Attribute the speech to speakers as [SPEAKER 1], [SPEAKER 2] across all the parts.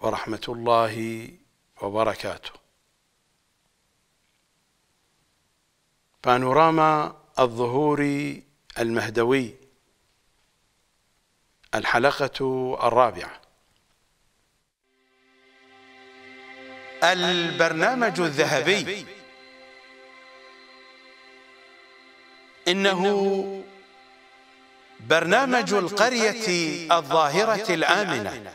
[SPEAKER 1] ورحمة الله وبركاته بانوراما الظهور المهدوي الحلقة الرابعة البرنامج الذهبي إنه برنامج القرية الظاهرة الآمنة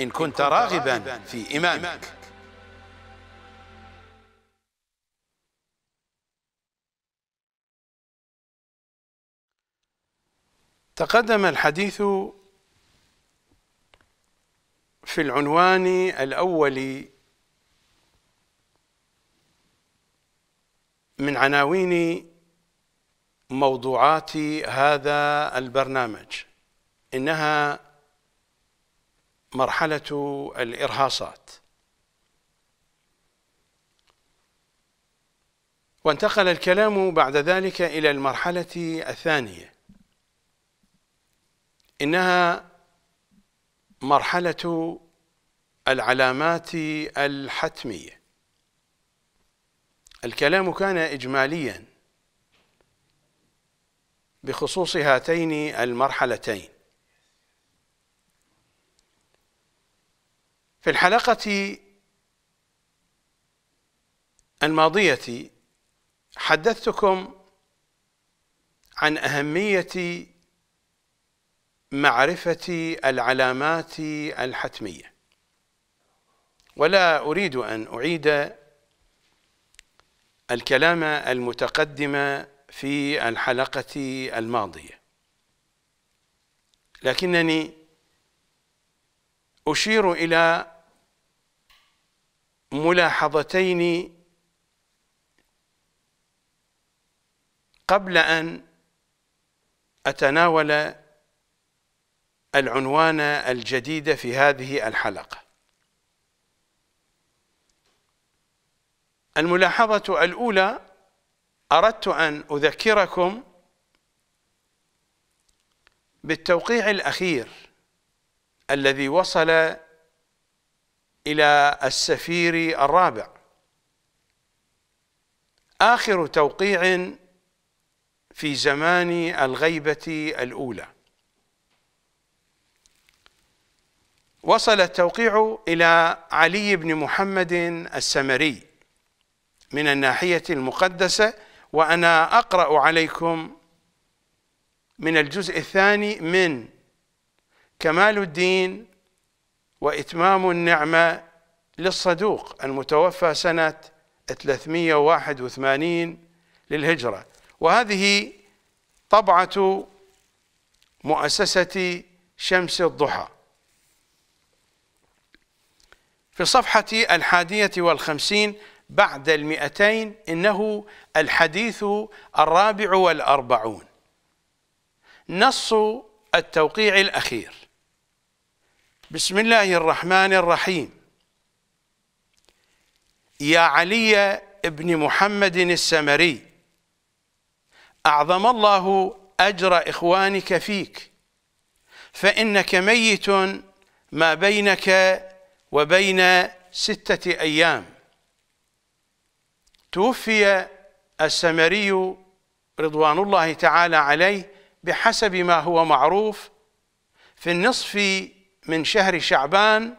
[SPEAKER 1] إن كنت راغبا في إمامك تقدم الحديث في العنوان الأول من عناوين موضوعات هذا البرنامج إنها مرحلة الإرهاصات وانتقل الكلام بعد ذلك إلى المرحلة الثانية إنها مرحلة العلامات الحتمية الكلام كان إجماليا بخصوص هاتين المرحلتين في الحلقة الماضية حدثتكم عن أهمية معرفة العلامات الحتمية ولا أريد أن أعيد الكلام المتقدم في الحلقة الماضية لكنني أشير إلى ملاحظتين قبل أن أتناول العنوان الجديد في هذه الحلقة الملاحظة الأولى أردت أن أذكركم بالتوقيع الأخير الذي وصل إلى السفير الرابع آخر توقيع في زمان الغيبة الأولى وصل التوقيع إلى علي بن محمد السمري من الناحية المقدسة وأنا أقرأ عليكم من الجزء الثاني من كمال الدين وإتمام النعمة للصدوق المتوفى سنة 381 للهجرة وهذه طبعة مؤسسة شمس الضحى في الصفحة الحادية والخمسين بعد المئتين إنه الحديث الرابع والأربعون نص التوقيع الأخير بسم الله الرحمن الرحيم يا علي بن محمد السمري أعظم الله أجر إخوانك فيك فإنك ميت ما بينك وبين ستة أيام توفي السمري رضوان الله تعالى عليه بحسب ما هو معروف في النصف من شهر شعبان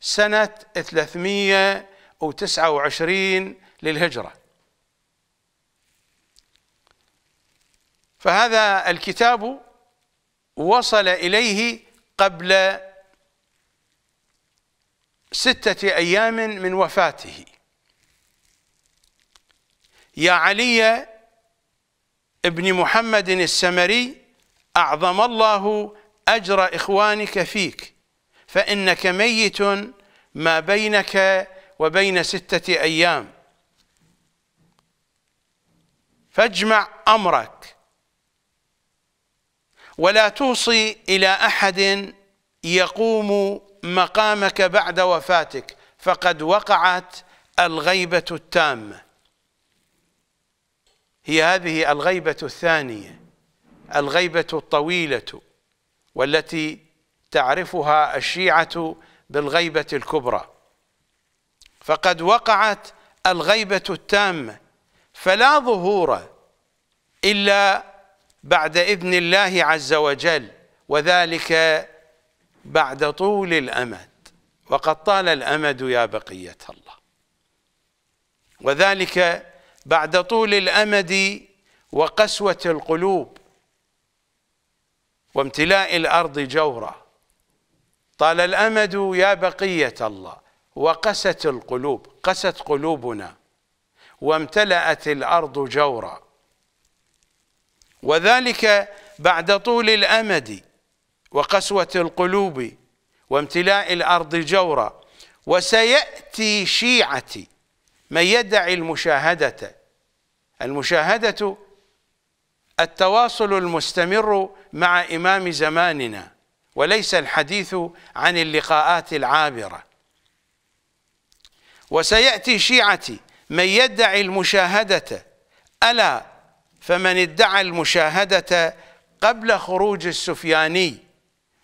[SPEAKER 1] سنة 329 للهجرة فهذا الكتاب وصل إليه قبل ستة أيام من وفاته يا علي ابن محمد السمري أعظم الله أجر إخوانك فيك فإنك ميت ما بينك وبين ستة أيام فاجمع أمرك ولا توصي إلى أحد يقوم مقامك بعد وفاتك فقد وقعت الغيبة التامة هي هذه الغيبة الثانية الغيبة الطويلة والتي تعرفها الشيعة بالغيبة الكبرى فقد وقعت الغيبة التامة فلا ظهور إلا بعد إذن الله عز وجل وذلك بعد طول الأمد وقد طال الأمد يا بقية الله وذلك بعد طول الأمد وقسوة القلوب وامتلاء الأرض جورا طال الأمد يا بقية الله وقست القلوب قست قلوبنا وامتلأت الأرض جورا وذلك بعد طول الأمد وقسوة القلوب وامتلاء الأرض جورا وسيأتي شيعتي من يدعي المشاهدة المشاهدة التواصل المستمر مع إمام زماننا وليس الحديث عن اللقاءات العابرة وسيأتي شيعتي من يدعي المشاهدة ألا فمن ادعى المشاهدة قبل خروج السفياني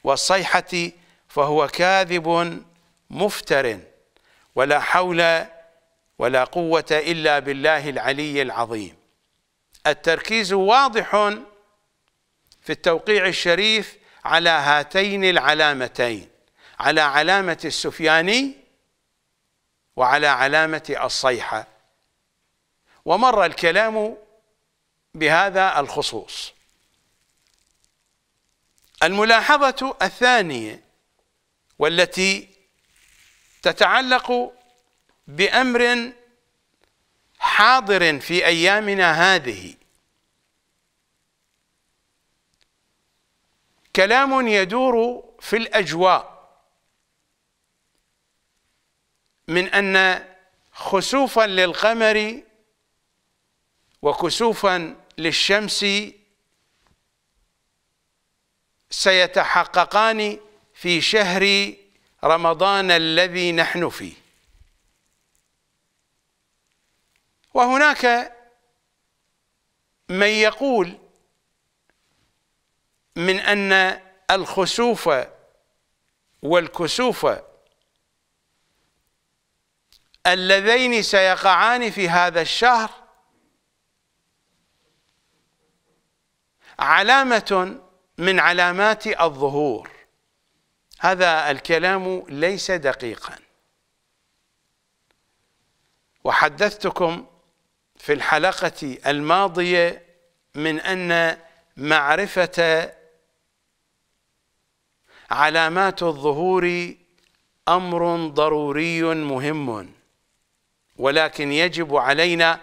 [SPEAKER 1] والصيحة فهو كاذب مفتر ولا حول ولا قوة إلا بالله العلي العظيم التركيز واضح في التوقيع الشريف على هاتين العلامتين على علامة السفياني وعلى علامة الصيحة ومر الكلام بهذا الخصوص الملاحظة الثانية والتي تتعلق بأمر حاضر في أيامنا هذه كلام يدور في الاجواء من ان خسوفا للقمر وكسوفا للشمس سيتحققان في شهر رمضان الذي نحن فيه وهناك من يقول من أن الخسوف والكسوف اللذين سيقعان في هذا الشهر علامة من علامات الظهور هذا الكلام ليس دقيقا وحدثتكم في الحلقة الماضية من أن معرفة علامات الظهور أمر ضروري مهم ولكن يجب علينا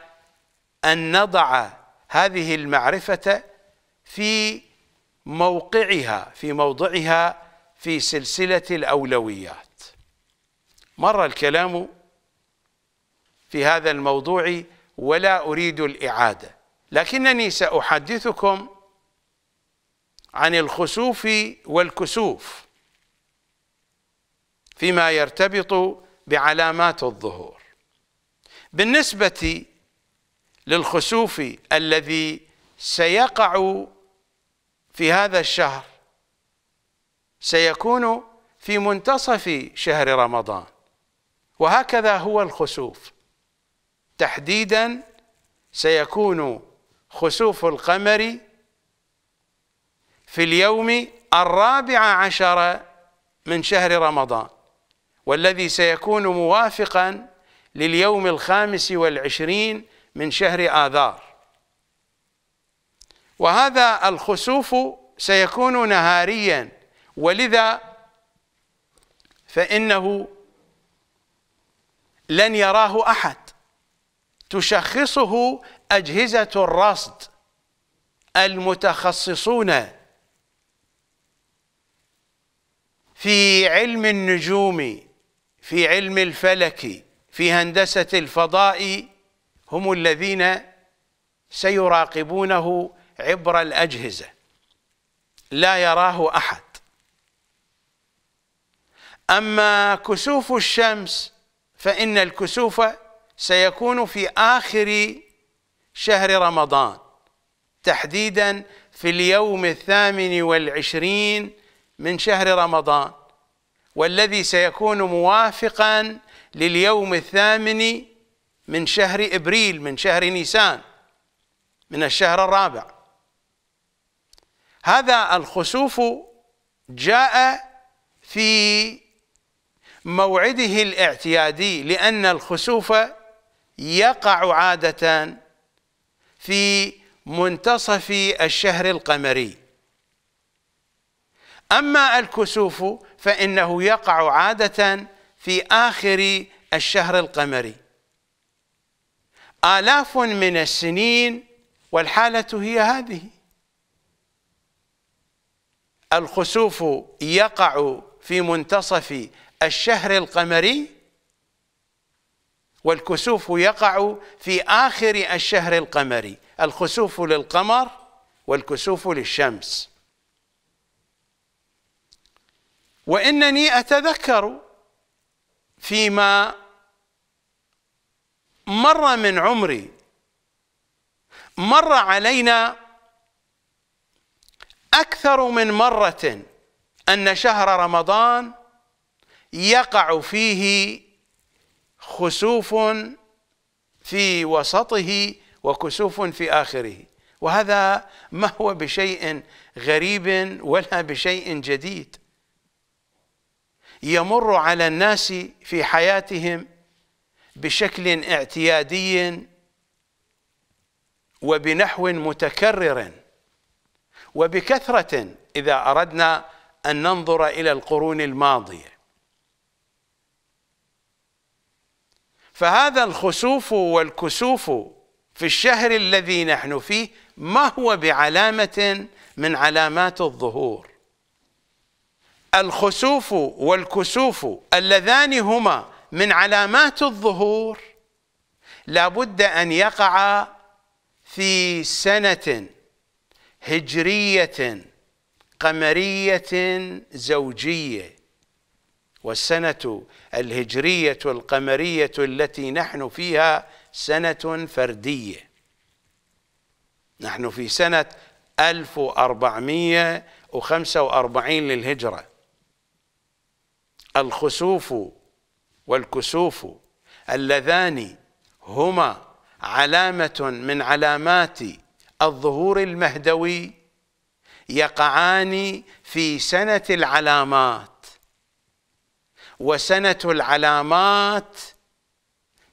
[SPEAKER 1] أن نضع هذه المعرفة في موقعها في موضعها في سلسلة الأولويات مر الكلام في هذا الموضوع ولا أريد الإعادة لكنني سأحدثكم عن الخسوف والكسوف فيما يرتبط بعلامات الظهور بالنسبة للخسوف الذي سيقع في هذا الشهر سيكون في منتصف شهر رمضان وهكذا هو الخسوف تحديدا سيكون خسوف القمر في اليوم الرابع عشر من شهر رمضان والذي سيكون موافقا لليوم الخامس والعشرين من شهر آذار وهذا الخسوف سيكون نهاريا ولذا فإنه لن يراه أحد تشخصه أجهزة الرصد المتخصصون في علم النجوم في علم الفلك في هندسة الفضاء هم الذين سيراقبونه عبر الأجهزة لا يراه أحد أما كسوف الشمس فإن الكسوف سيكون في آخر شهر رمضان تحديدا في اليوم الثامن والعشرين من شهر رمضان والذي سيكون موافقا لليوم الثامن من شهر ابريل من شهر نيسان من الشهر الرابع هذا الخسوف جاء في موعده الاعتيادي لان الخسوف يقع عاده في منتصف الشهر القمري أما الكسوف فإنه يقع عادة في آخر الشهر القمري آلاف من السنين والحالة هي هذه الخسوف يقع في منتصف الشهر القمري والكسوف يقع في آخر الشهر القمري الخسوف للقمر والكسوف للشمس وانني اتذكر فيما مر من عمري مر علينا اكثر من مره ان شهر رمضان يقع فيه خسوف في وسطه وكسوف في اخره وهذا ما هو بشيء غريب ولا بشيء جديد يمر على الناس في حياتهم بشكل اعتيادي وبنحو متكرر وبكثرة إذا أردنا أن ننظر إلى القرون الماضية فهذا الخسوف والكسوف في الشهر الذي نحن فيه ما هو بعلامة من علامات الظهور الخسوف والكسوف اللذان هما من علامات الظهور لابد أن يقع في سنة هجرية قمرية زوجية والسنة الهجرية القمرية التي نحن فيها سنة فردية نحن في سنة 1445 للهجرة الخسوف والكسوف اللذان هما علامة من علامات الظهور المهدوي يقعان في سنة العلامات وسنة العلامات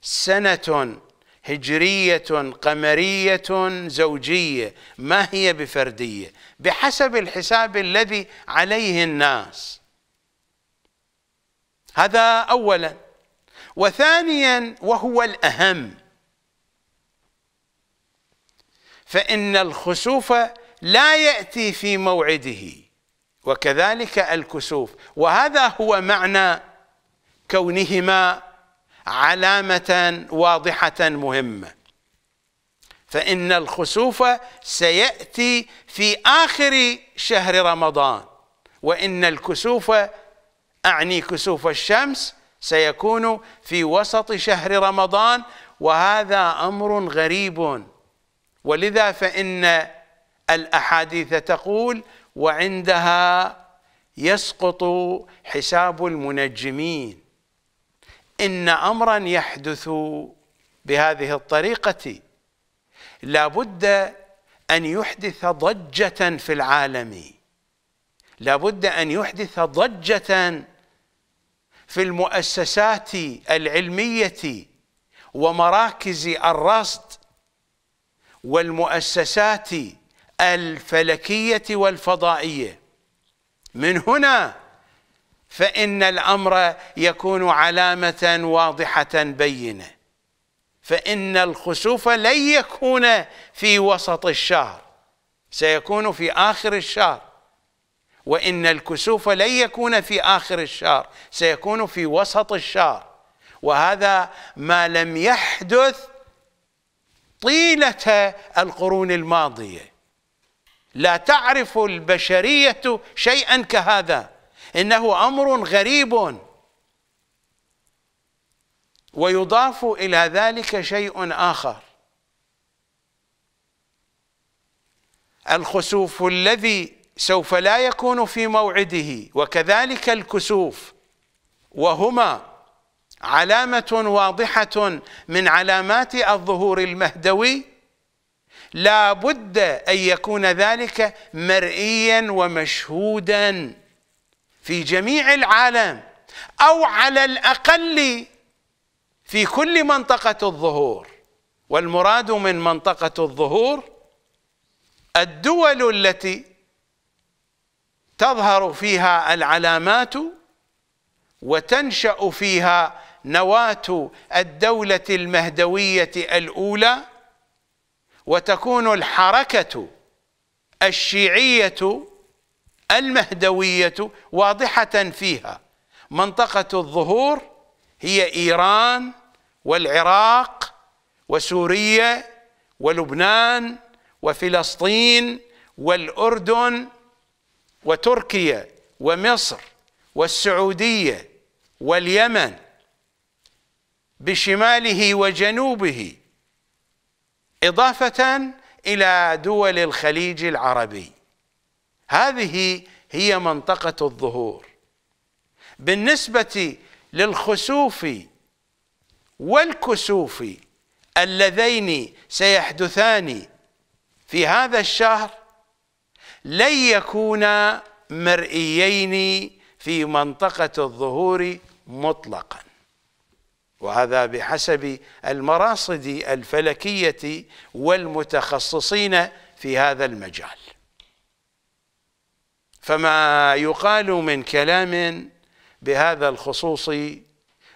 [SPEAKER 1] سنة هجرية قمرية زوجية ما هي بفردية بحسب الحساب الذي عليه الناس هذا أولا وثانيا وهو الأهم فإن الخسوف لا يأتي في موعده وكذلك الكسوف وهذا هو معنى كونهما علامة واضحة مهمة فإن الخسوف سيأتي في آخر شهر رمضان وإن الكسوف أعني كسوف الشمس سيكون في وسط شهر رمضان وهذا أمر غريب ولذا فإن الأحاديث تقول وعندها يسقط حساب المنجمين إن أمرا يحدث بهذه الطريقة لابد أن يحدث ضجة في العالم لابد أن يحدث ضجة في المؤسسات العلميه ومراكز الرصد والمؤسسات الفلكيه والفضائيه من هنا فان الامر يكون علامه واضحه بينه فان الخسوف لن يكون في وسط الشهر سيكون في اخر الشهر وإن الكسوف لن يكون في آخر الشهر سيكون في وسط الشهر وهذا ما لم يحدث طيلة القرون الماضية لا تعرف البشرية شيئا كهذا إنه أمر غريب ويضاف إلى ذلك شيء آخر الخسوف الذي سوف لا يكون في موعده وكذلك الكسوف وهما علامة واضحة من علامات الظهور المهدوي لا بد أن يكون ذلك مرئيا ومشهودا في جميع العالم أو على الأقل في كل منطقة الظهور والمراد من منطقة الظهور الدول التي تظهر فيها العلامات وتنشأ فيها نواة الدولة المهدوية الأولى وتكون الحركة الشيعية المهدوية واضحة فيها منطقة الظهور هي إيران والعراق وسوريا ولبنان وفلسطين والأردن وتركيا ومصر والسعودية واليمن بشماله وجنوبه إضافة إلى دول الخليج العربي هذه هي منطقة الظهور بالنسبة للخسوف والكسوف اللذين سيحدثان في هذا الشهر لن يكونا مرئيين في منطقة الظهور مطلقا وهذا بحسب المراصد الفلكية والمتخصصين في هذا المجال فما يقال من كلام بهذا الخصوص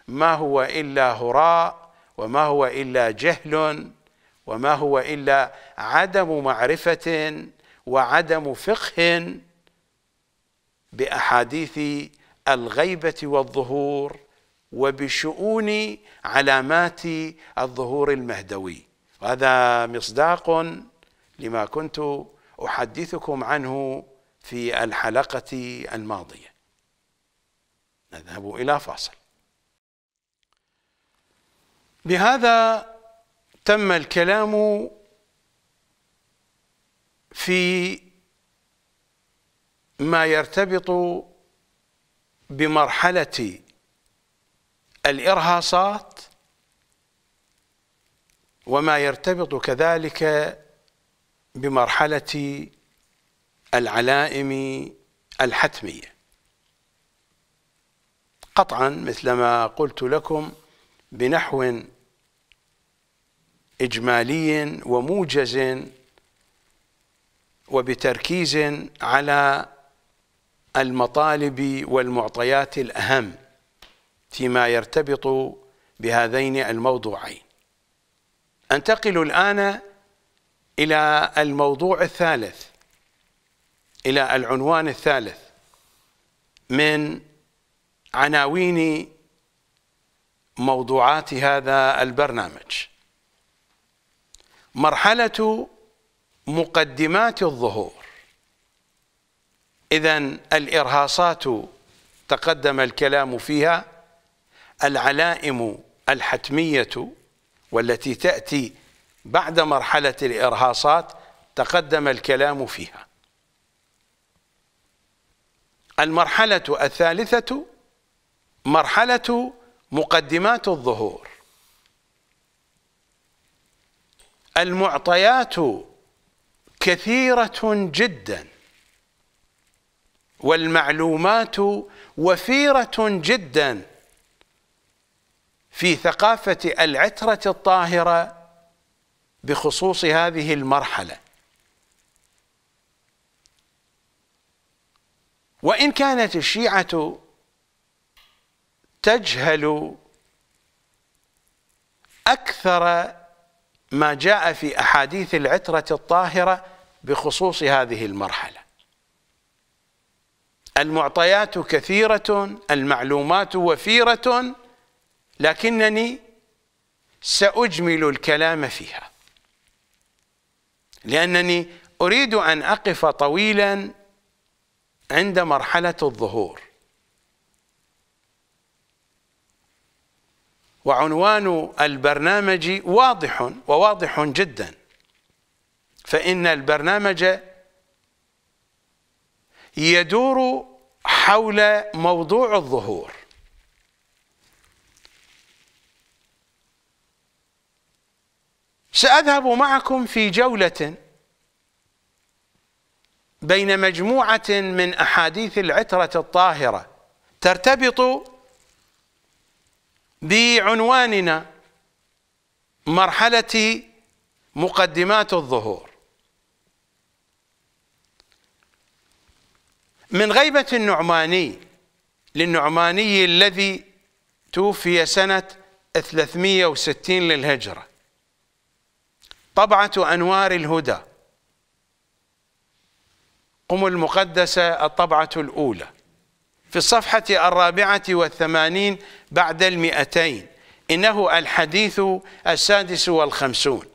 [SPEAKER 1] ما هو إلا هراء وما هو إلا جهل وما هو إلا عدم معرفة وعدم فقه باحاديث الغيبه والظهور وبشؤون علامات الظهور المهدوي وهذا مصداق لما كنت احدثكم عنه في الحلقه الماضيه نذهب الى فاصل بهذا تم الكلام في ما يرتبط بمرحلة الإرهاصات وما يرتبط كذلك بمرحلة العلائم الحتمية قطعا مثلما قلت لكم بنحو إجمالي وموجز وبتركيز على المطالب والمعطيات الأهم فيما يرتبط بهذين الموضوعين أنتقل الآن إلى الموضوع الثالث إلى العنوان الثالث من عناوين موضوعات هذا البرنامج مرحلة مقدمات الظهور إذا الإرهاصات تقدم الكلام فيها العلائم الحتمية والتي تأتي بعد مرحلة الإرهاصات تقدم الكلام فيها المرحلة الثالثة مرحلة مقدمات الظهور المعطيات كثيرة جدا والمعلومات وفيرة جدا في ثقافة العترة الطاهرة بخصوص هذه المرحلة وإن كانت الشيعة تجهل أكثر ما جاء في أحاديث العترة الطاهرة بخصوص هذه المرحله المعطيات كثيره المعلومات وفيره لكنني ساجمل الكلام فيها لانني اريد ان اقف طويلا عند مرحله الظهور وعنوان البرنامج واضح وواضح جدا فإن البرنامج يدور حول موضوع الظهور سأذهب معكم في جولة بين مجموعة من أحاديث العترة الطاهرة ترتبط بعنواننا مرحلة مقدمات الظهور من غيبة النعماني للنعماني الذي توفي سنة 360 للهجرة طبعة أنوار الهدى قم المقدسة الطبعة الأولى في الصفحة الرابعة والثمانين بعد المئتين إنه الحديث السادس والخمسون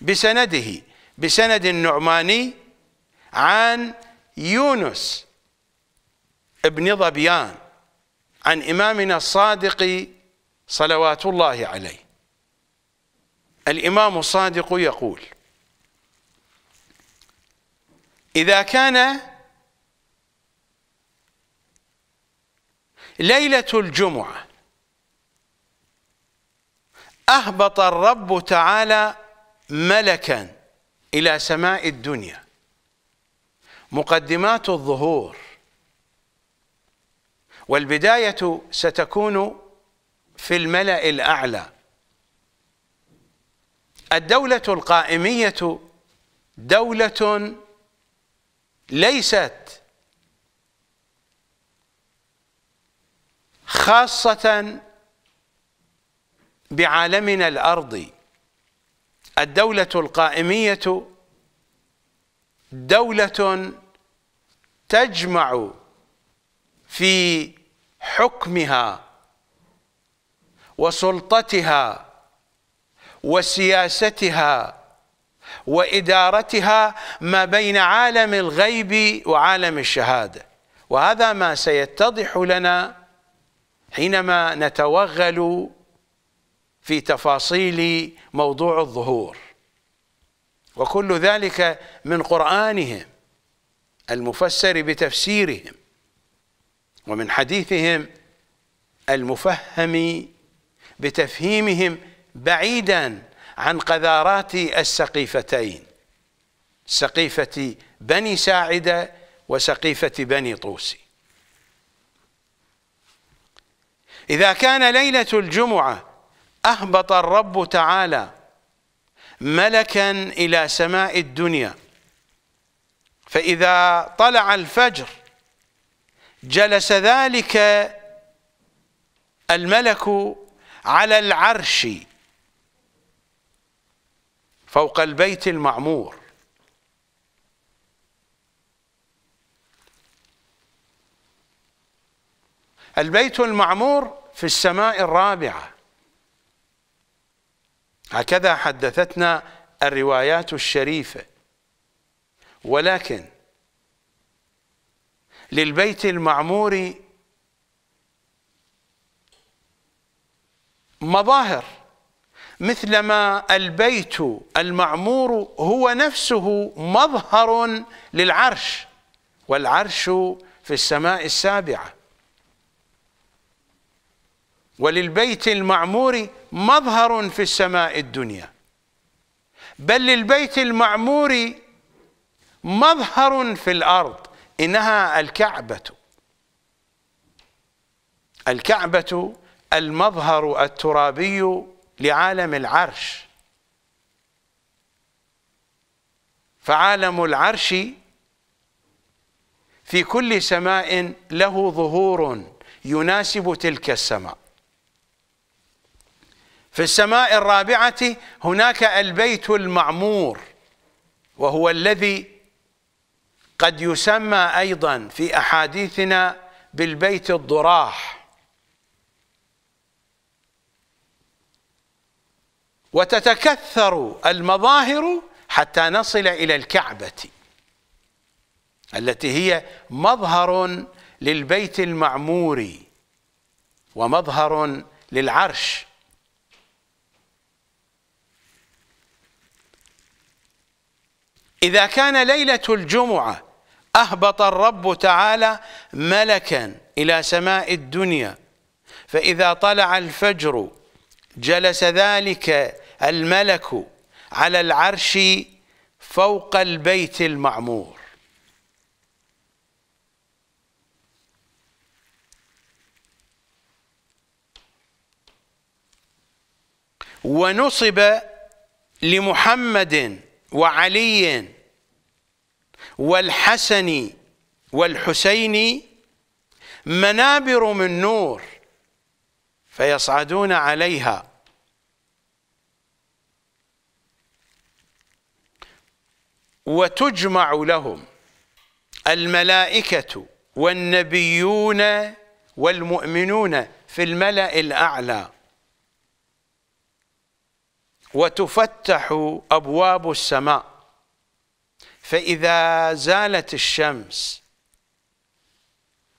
[SPEAKER 1] بسنده بسند النعماني عن يونس ابن ظبيان عن إمامنا الصادق صلوات الله عليه الإمام الصادق يقول إذا كان ليلة الجمعة أهبط الرب تعالى ملكا إلى سماء الدنيا مقدمات الظهور والبداية ستكون في الملأ الأعلى الدولة القائمية دولة ليست خاصة بعالمنا الأرضي الدولة القائمية دولة تجمع في حكمها وسلطتها وسياستها وادارتها ما بين عالم الغيب وعالم الشهاده وهذا ما سيتضح لنا حينما نتوغل في تفاصيل موضوع الظهور وكل ذلك من قرآنهم المفسر بتفسيرهم ومن حديثهم المفهم بتفهيمهم بعيدا عن قذارات السقيفتين سقيفة بني ساعدة وسقيفة بني طوسي إذا كان ليلة الجمعة أهبط الرب تعالى ملكا إلى سماء الدنيا فإذا طلع الفجر جلس ذلك الملك على العرش فوق البيت المعمور البيت المعمور في السماء الرابعه هكذا حدثتنا الروايات الشريفة ولكن للبيت المعمور مظاهر مثلما البيت المعمور هو نفسه مظهر للعرش والعرش في السماء السابعة وللبيت المعمور مظهر في السماء الدنيا بل للبيت المعمور مظهر في الارض انها الكعبه الكعبه المظهر الترابي لعالم العرش فعالم العرش في كل سماء له ظهور يناسب تلك السماء في السماء الرابعة هناك البيت المعمور وهو الذي قد يسمى أيضا في أحاديثنا بالبيت الضراح وتتكثر المظاهر حتى نصل إلى الكعبة التي هي مظهر للبيت المعمور ومظهر للعرش إذا كان ليلة الجمعة أهبط الرب تعالى ملكا إلى سماء الدنيا فإذا طلع الفجر جلس ذلك الملك على العرش فوق البيت المعمور ونصب لمحمد وعلي والحسن والحسين منابر من نور فيصعدون عليها وتجمع لهم الملائكة والنبيون والمؤمنون في الملأ الأعلى وتفتح أبواب السماء فإذا زالت الشمس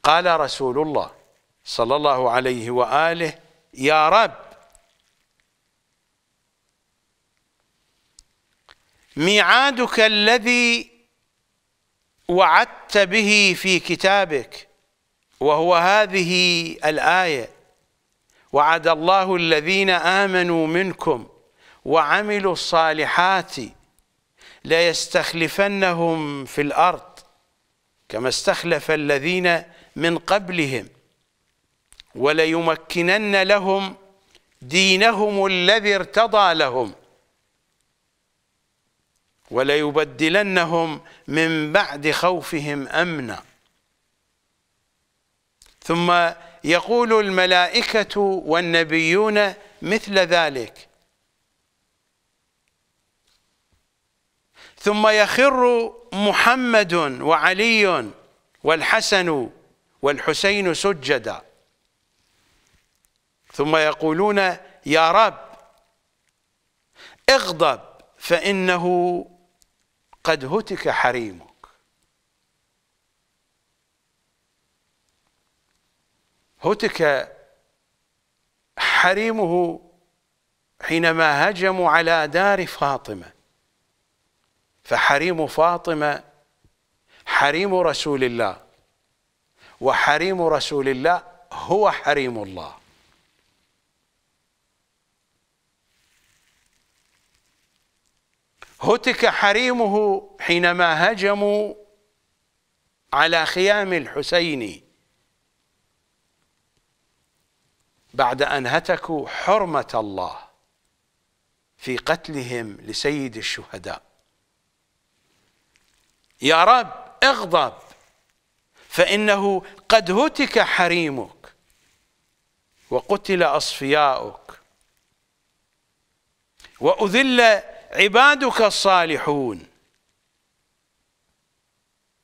[SPEAKER 1] قال رسول الله صلى الله عليه وآله يا رب ميعادك الذي وعدت به في كتابك وهو هذه الآية وعد الله الذين آمنوا منكم وعملوا الصالحات ليستخلفنهم في الأرض كما استخلف الذين من قبلهم وليمكنن لهم دينهم الذي ارتضى لهم وليبدلنهم من بعد خوفهم امنا ثم يقول الملائكه والنبيون مثل ذلك ثم يخر محمد وعلي والحسن والحسين سجدا ثم يقولون يا رب اغضب فإنه قد هتك حريمك هتك حريمه حينما هجموا على دار فاطمه فحريم فاطمة حريم رسول الله وحريم رسول الله هو حريم الله هتك حريمه حينما هجموا على خيام الحسين بعد أن هتكوا حرمة الله في قتلهم لسيد الشهداء يا رب اغضب فإنه قد هتك حريمك وقتل أصفياؤك وأذل عبادك الصالحون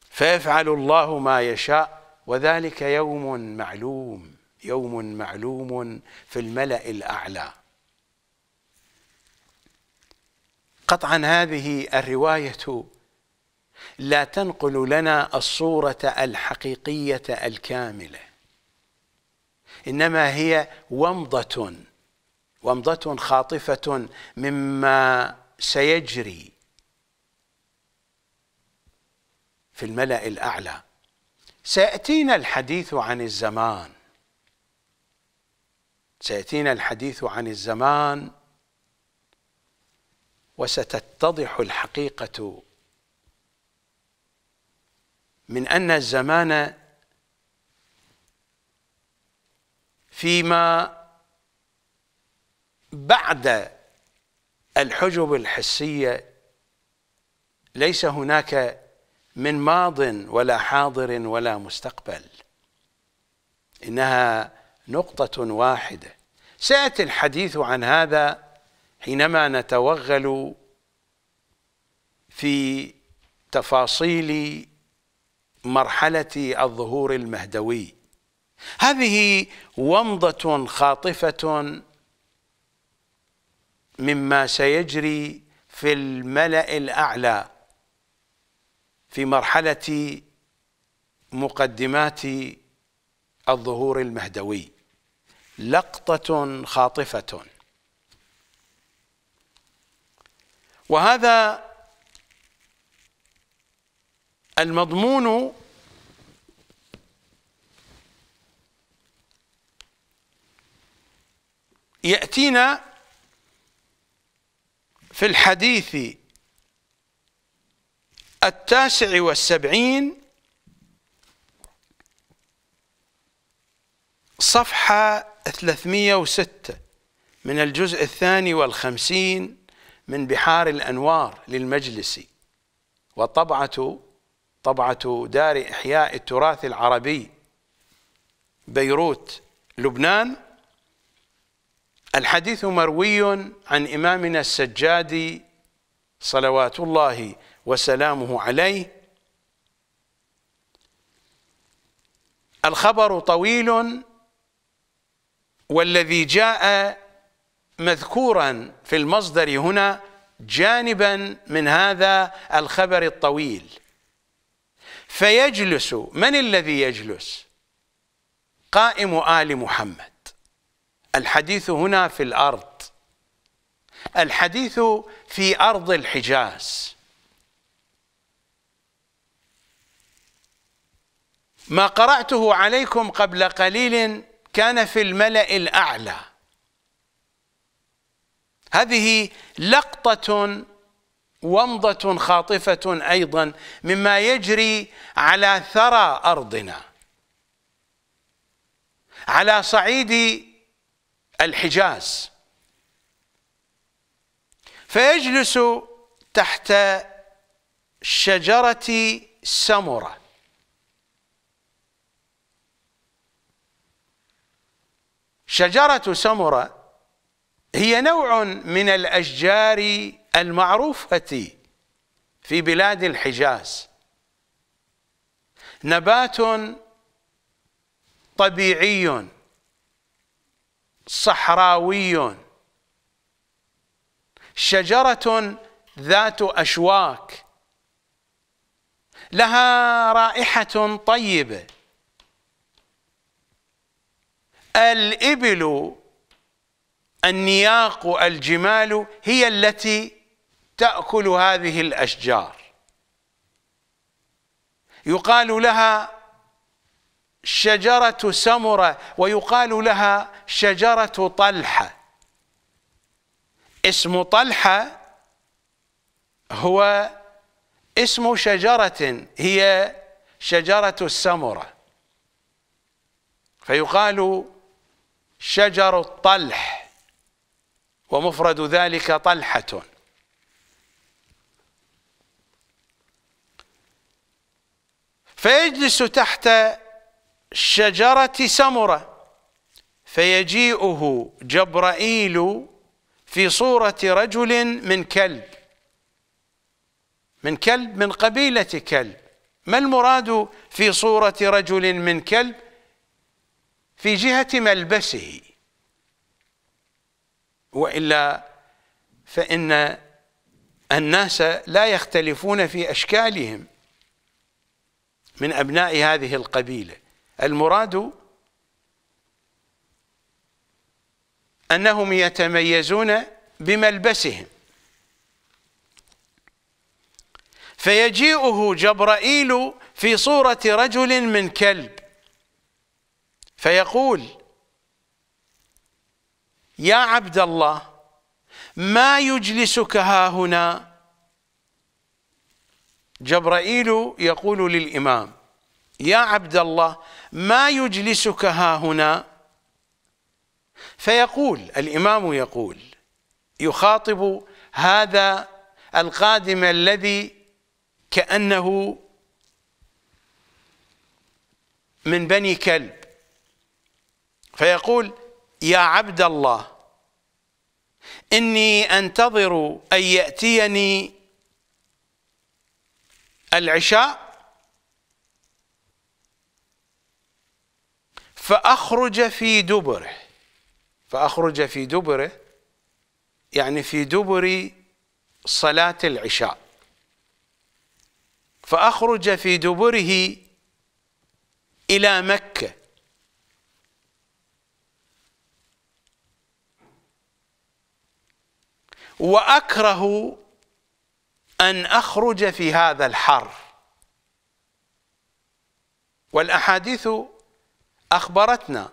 [SPEAKER 1] فيفعل الله ما يشاء وذلك يوم معلوم يوم معلوم في الملأ الأعلى قطعا هذه الرواية لا تنقل لنا الصورة الحقيقية الكاملة إنما هي ومضة ومضة خاطفة مما سيجري في الملأ الأعلى سيأتينا الحديث عن الزمان سيأتينا الحديث عن الزمان وستتضح الحقيقة من أن الزمان فيما بعد الحجب الحسية ليس هناك من ماض ولا حاضر ولا مستقبل إنها نقطة واحدة سيأتي الحديث عن هذا حينما نتوغل في تفاصيل مرحلة الظهور المهدوي هذه ومضة خاطفة مما سيجري في الملأ الأعلى في مرحلة مقدمات الظهور المهدوي لقطة خاطفة وهذا المضمون يأتينا في الحديث التاسع والسبعين صفحة 306 من الجزء الثاني والخمسين من بحار الأنوار للمجلس وطبعة طبعة دار إحياء التراث العربي بيروت لبنان الحديث مروي عن إمامنا السجادي صلوات الله وسلامه عليه الخبر طويل والذي جاء مذكورا في المصدر هنا جانبا من هذا الخبر الطويل فيجلس من الذي يجلس قائم آل محمد الحديث هنا في الأرض الحديث في أرض الحجاز ما قرأته عليكم قبل قليل كان في الملأ الأعلى هذه لقطة ومضة خاطفة أيضا مما يجري على ثرى أرضنا على صعيد الحجاز فيجلس تحت شجرة سمرة شجرة سمرة هي نوع من الأشجار المعروفة في بلاد الحجاز نبات طبيعي صحراوي شجرة ذات أشواك لها رائحة طيبة الإبل النياق الجمال هي التي تأكل هذه الأشجار يقال لها شجرة سمرة ويقال لها شجرة طلحة اسم طلحة هو اسم شجرة هي شجرة السمرة فيقال شجر الطلح ومفرد ذلك طلحة فيجلس تحت شجرة سمرة فيجيئه جبرائيل في صورة رجل من كلب من كلب من قبيلة كلب ما المراد في صورة رجل من كلب في جهة ملبسه وإلا فإن الناس لا يختلفون في أشكالهم من أبناء هذه القبيلة المراد أنهم يتميزون بملبسهم فيجيئه جبرائيل في صورة رجل من كلب فيقول يا عبد الله ما يجلسك ها هنا جبرائيل يقول للإمام يا عبد الله ما يجلسك ها هنا فيقول الإمام يقول يخاطب هذا القادم الذي كأنه من بني كلب فيقول يا عبد الله إني أنتظر أن يأتيني العشاء فأخرج في دبره فأخرج في دبره يعني في دبر صلاة العشاء فأخرج في دبره إلى مكة وأكره أن أخرج في هذا الحر والأحاديث أخبرتنا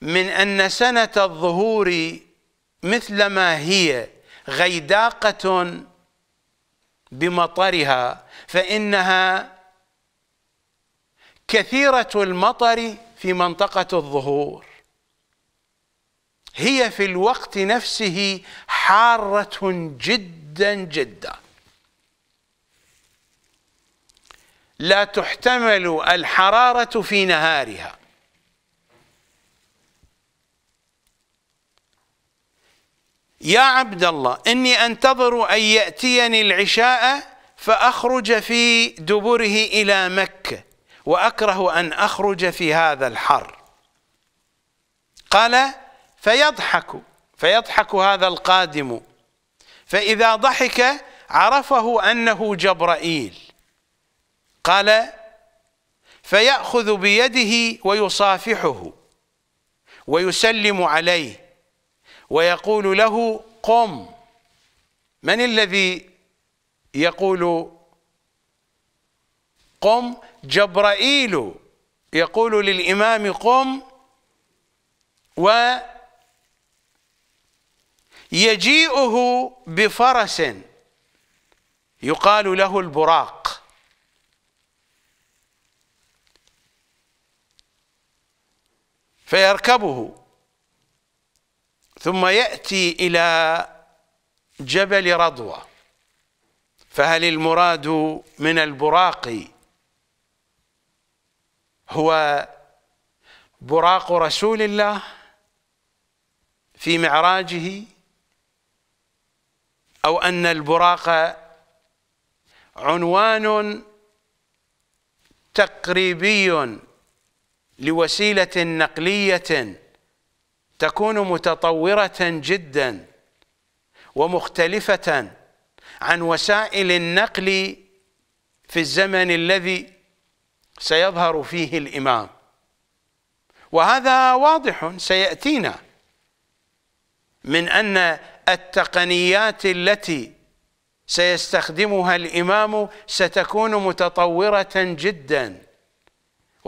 [SPEAKER 1] من أن سنة الظهور مثلما هي غيداقة بمطرها فإنها كثيرة المطر في منطقة الظهور هي في الوقت نفسه حارة جدا جدا لا تحتمل الحرارة في نهارها يا عبد الله إني أنتظر أن يأتيني العشاء فأخرج في دبره إلى مكة وأكره أن أخرج في هذا الحر قال فيضحك فيضحك هذا القادم فإذا ضحك عرفه أنه جبرائيل قال فيأخذ بيده ويصافحه ويسلم عليه ويقول له قم من الذي يقول قم جبرائيل يقول للإمام قم ويجيئه بفرس يقال له البراق فيركبه ثم يأتي إلى جبل رضوة فهل المراد من البراق هو براق رسول الله في معراجه أو أن البراق عنوان تقريبي لوسيلة نقلية تكون متطورة جدا ومختلفة عن وسائل النقل في الزمن الذي سيظهر فيه الإمام وهذا واضح سيأتينا من أن التقنيات التي سيستخدمها الإمام ستكون متطورة جداً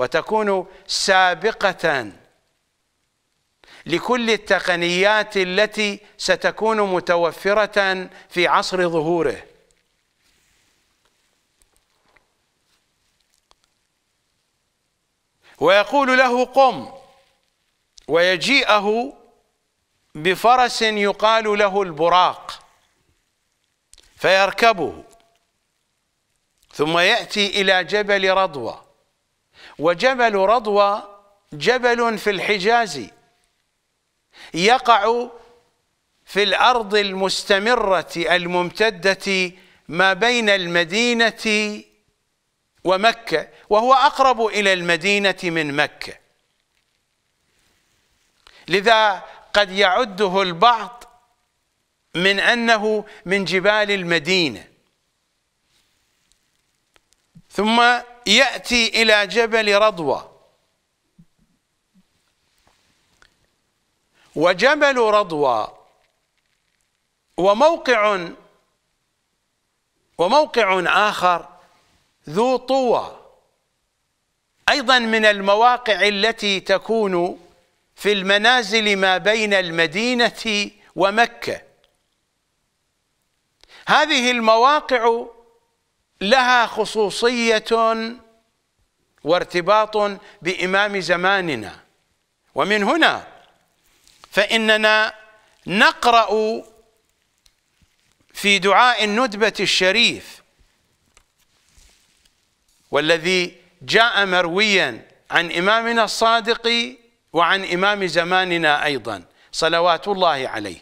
[SPEAKER 1] وتكون سابقة لكل التقنيات التي ستكون متوفرة في عصر ظهوره ويقول له قم ويجيئه بفرس يقال له البراق فيركبه ثم يأتي إلى جبل رضوى وجبل رضوى جبل في الحجاز يقع في الأرض المستمرة الممتدة ما بين المدينة ومكة وهو أقرب إلى المدينة من مكة لذا قد يعده البعض من أنه من جبال المدينة ثم يأتي إلى جبل رضوة وجبل رضوى وموقع وموقع آخر ذو طوى أيضا من المواقع التي تكون في المنازل ما بين المدينة ومكة هذه المواقع لها خصوصية وارتباط بإمام زماننا ومن هنا فإننا نقرأ في دعاء الندبة الشريف والذي جاء مرويا عن إمامنا الصادق وعن إمام زماننا أيضا صلوات الله عليهم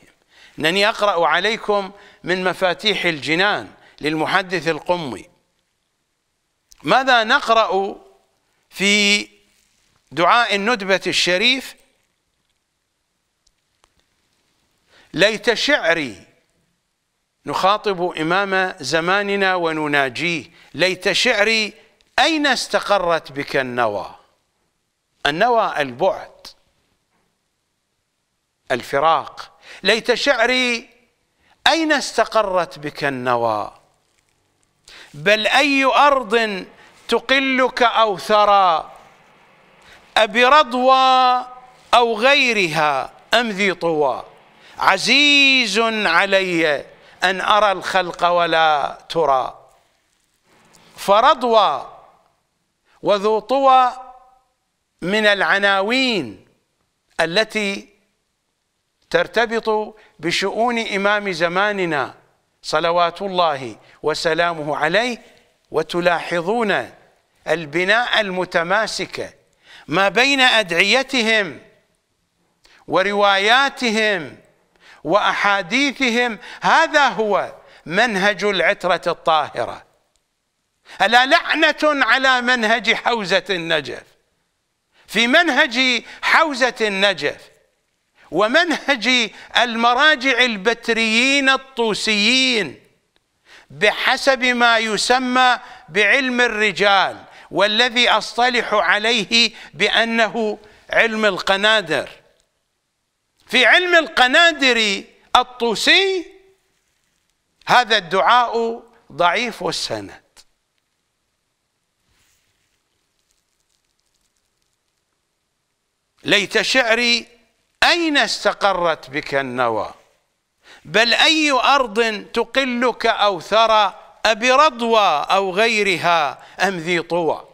[SPEAKER 1] أنني أقرأ عليكم من مفاتيح الجنان للمحدث القمي ماذا نقرأ في دعاء الندبة الشريف ليت شعري نخاطب إمام زماننا ونناجيه ليت شعري أين استقرت بك النوى النوى البعد الفراق ليت شعري أين استقرت بك النوى بل اي ارض تقلك او ثرى ابرضوى او غيرها ام ذي طوى عزيز علي ان ارى الخلق ولا ترى فرضوى وذو طوى من العناوين التي ترتبط بشؤون امام زماننا صلوات الله وسلامه عليه وتلاحظون البناء المتماسك ما بين أدعيتهم ورواياتهم وأحاديثهم هذا هو منهج العترة الطاهرة ألا لعنة على منهج حوزة النجف في منهج حوزة النجف ومنهج المراجع البتريين الطوسيين بحسب ما يسمى بعلم الرجال والذي اصطلح عليه بانه علم القنادر في علم القنادر الطوسي هذا الدعاء ضعيف السند ليت شعري أين استقرت بك النوى بل أي أرض تقلك أو ثرى أبرضوى أو غيرها أم ذي طوى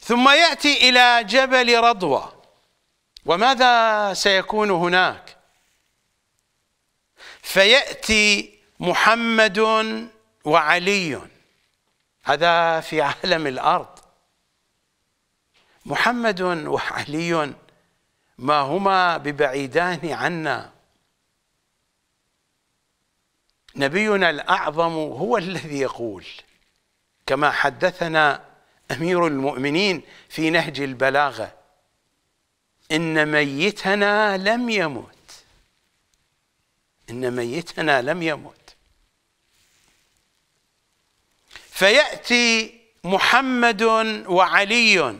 [SPEAKER 1] ثم يأتي إلى جبل رضوى وماذا سيكون هناك فيأتي محمد وعلي هذا في عالم الارض محمد وعلي ما هما ببعيدان عنا نبينا الاعظم هو الذي يقول كما حدثنا امير المؤمنين في نهج البلاغه ان ميتنا لم يمت ان ميتنا لم يمت فيأتي محمد وعلي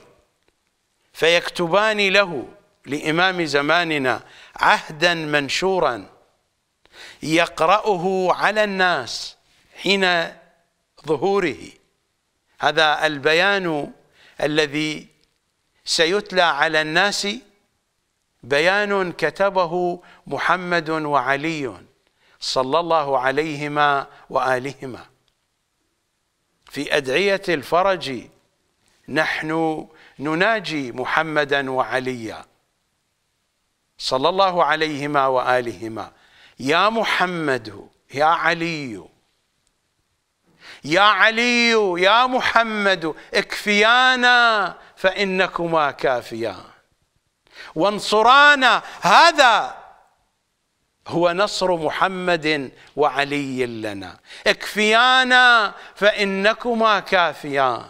[SPEAKER 1] فيكتبان له لإمام زماننا عهدا منشورا يقرأه على الناس حين ظهوره هذا البيان الذي سيتلى على الناس بيان كتبه محمد وعلي صلى الله عليهما وآلهما في أدعية الفرج نحن نناجي محمدا وعليا صلى الله عليهما وآلهما يا محمد يا علي يا علي يا محمد اكفيانا فإنكما كافيان وانصرانا هذا هو نصر محمد وعلي لنا اكفيانا فإنكما كافيان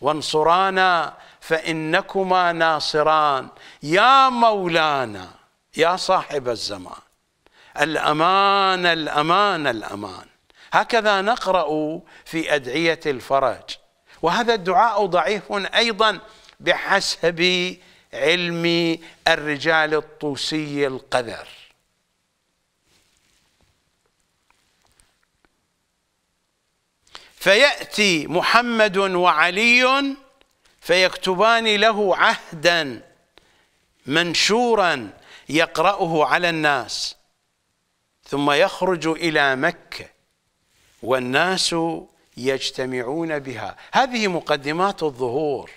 [SPEAKER 1] وانصرانا فإنكما ناصران يا مولانا يا صاحب الزمان الأمان الأمان الأمان هكذا نقرأ في أدعية الفرج وهذا الدعاء ضعيف أيضا بحسب علم الرجال الطوسي القذر فيأتي محمد وعلي فيكتبان له عهدا منشورا يقرأه على الناس ثم يخرج إلى مكة والناس يجتمعون بها هذه مقدمات الظهور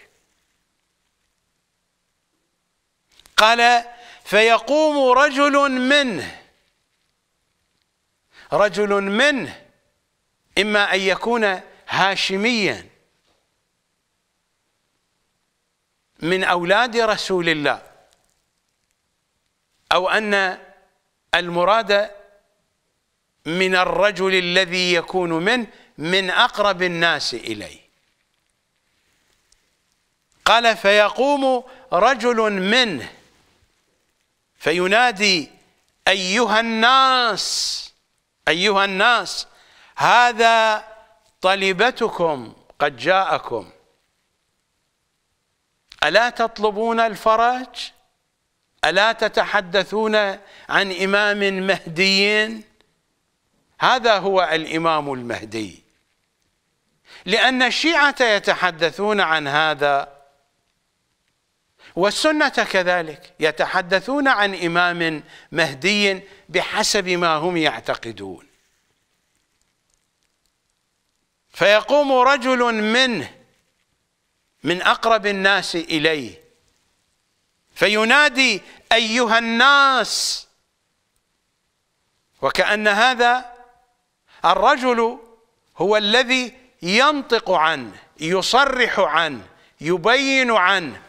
[SPEAKER 1] قال فيقوم رجل منه رجل منه إما أن يكون هاشميا من أولاد رسول الله أو أن المراد من الرجل الذي يكون منه من أقرب الناس إليه قال فيقوم رجل منه فينادي أيها الناس أيها الناس هذا طلبتكم قد جاءكم ألا تطلبون الفرج ألا تتحدثون عن إمام مهدي هذا هو الإمام المهدي لأن الشيعة يتحدثون عن هذا والسنة كذلك يتحدثون عن إمام مهدي بحسب ما هم يعتقدون فيقوم رجل منه من أقرب الناس إليه فينادي أيها الناس وكأن هذا الرجل هو الذي ينطق عنه يصرح عنه يبين عنه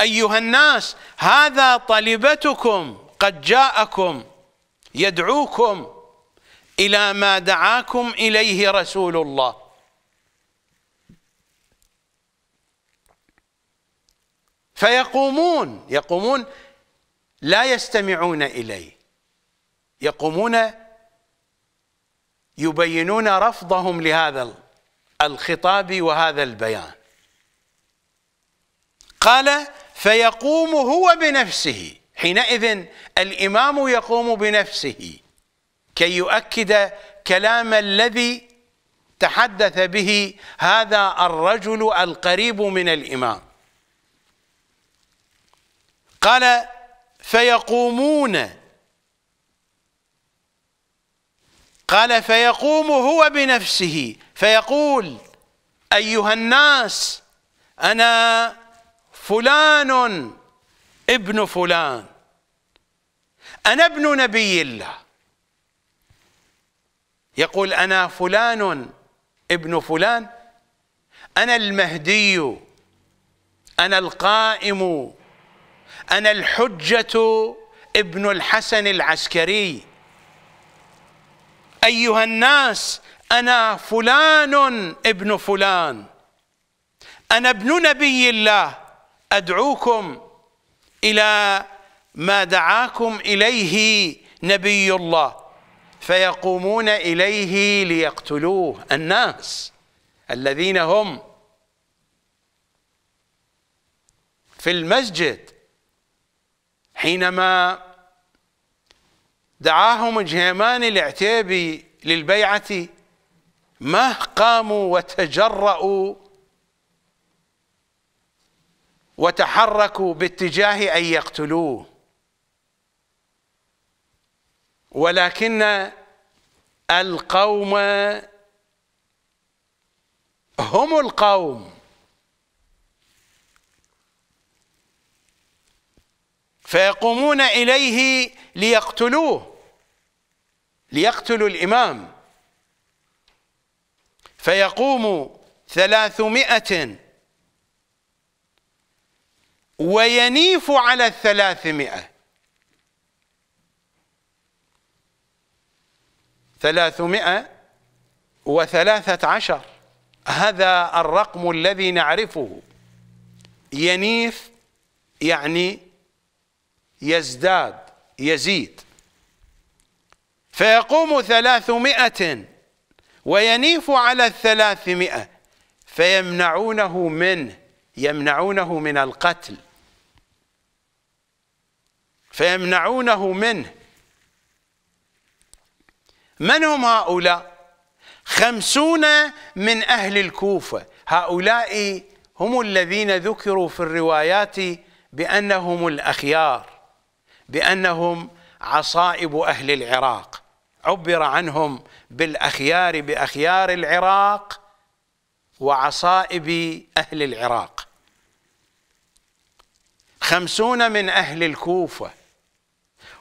[SPEAKER 1] أيها الناس هذا طلبتكم قد جاءكم يدعوكم إلى ما دعاكم إليه رسول الله فيقومون يقومون لا يستمعون إليه يقومون يبينون رفضهم لهذا الخطاب وهذا البيان قال فيقوم هو بنفسه حينئذ الإمام يقوم بنفسه كي يؤكد كلام الذي تحدث به هذا الرجل القريب من الإمام قال فيقومون قال فيقوم هو بنفسه فيقول أيها الناس أنا فلان ابن فلان أنا ابن نبي الله يقول أنا فلان ابن فلان أنا المهدي أنا القائم أنا الحجة ابن الحسن العسكري أيها الناس أنا فلان ابن فلان أنا ابن نبي الله أدعوكم إلى ما دعاكم إليه نبي الله فيقومون إليه ليقتلوه الناس الذين هم في المسجد حينما دعاهم جهيمان العتيبي للبيعة ما قاموا وتجرأوا وتحركوا باتجاه أن يقتلوه ولكن القوم هم القوم فيقومون اليه ليقتلوه ليقتلوا الامام فيقوم ثلاثمائة وينيف على الثلاثمائة ثلاثمائة وثلاثة عشر هذا الرقم الذي نعرفه ينيف يعني يزداد يزيد فيقوم ثلاثمائة وينيف على الثلاثمائة فيمنعونه منه يمنعونه من القتل فيمنعونه منه من هم هؤلاء خمسون من أهل الكوفة هؤلاء هم الذين ذكروا في الروايات بأنهم الأخيار بأنهم عصائب أهل العراق عبر عنهم بالأخيار بأخيار العراق وعصائب أهل العراق خمسون من أهل الكوفة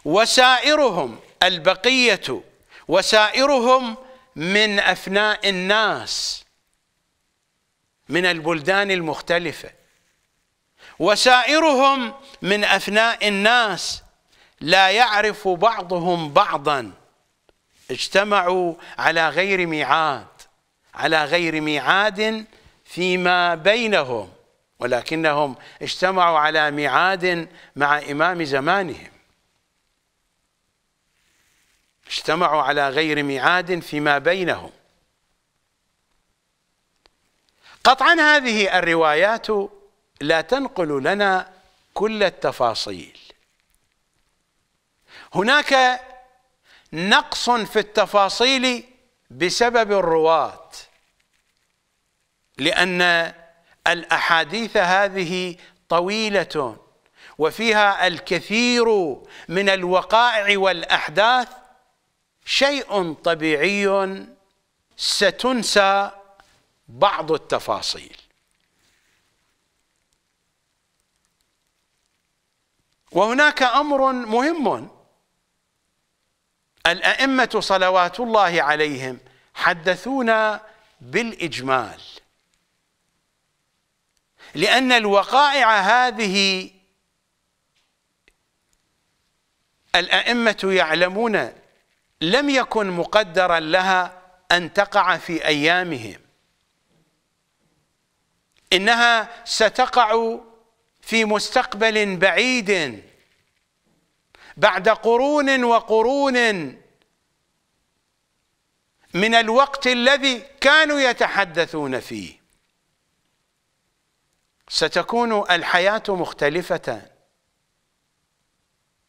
[SPEAKER 1] وسائرهم البقية وسائرهم من أفناء الناس من البلدان المختلفة وسائرهم من أفناء الناس لا يعرف بعضهم بعضا اجتمعوا على غير ميعاد على غير ميعاد فيما بينهم ولكنهم اجتمعوا على ميعاد مع إمام زمانهم اجتمعوا على غير ميعاد فيما بينهم قطعا هذه الروايات لا تنقل لنا كل التفاصيل هناك نقص في التفاصيل بسبب الرواة لأن الأحاديث هذه طويلة وفيها الكثير من الوقائع والأحداث شيء طبيعي ستنسى بعض التفاصيل وهناك امر مهم الائمه صلوات الله عليهم حدثونا بالاجمال لان الوقائع هذه الائمه يعلمون لم يكن مقدرا لها أن تقع في أيامهم إنها ستقع في مستقبل بعيد بعد قرون وقرون من الوقت الذي كانوا يتحدثون فيه ستكون الحياة مختلفة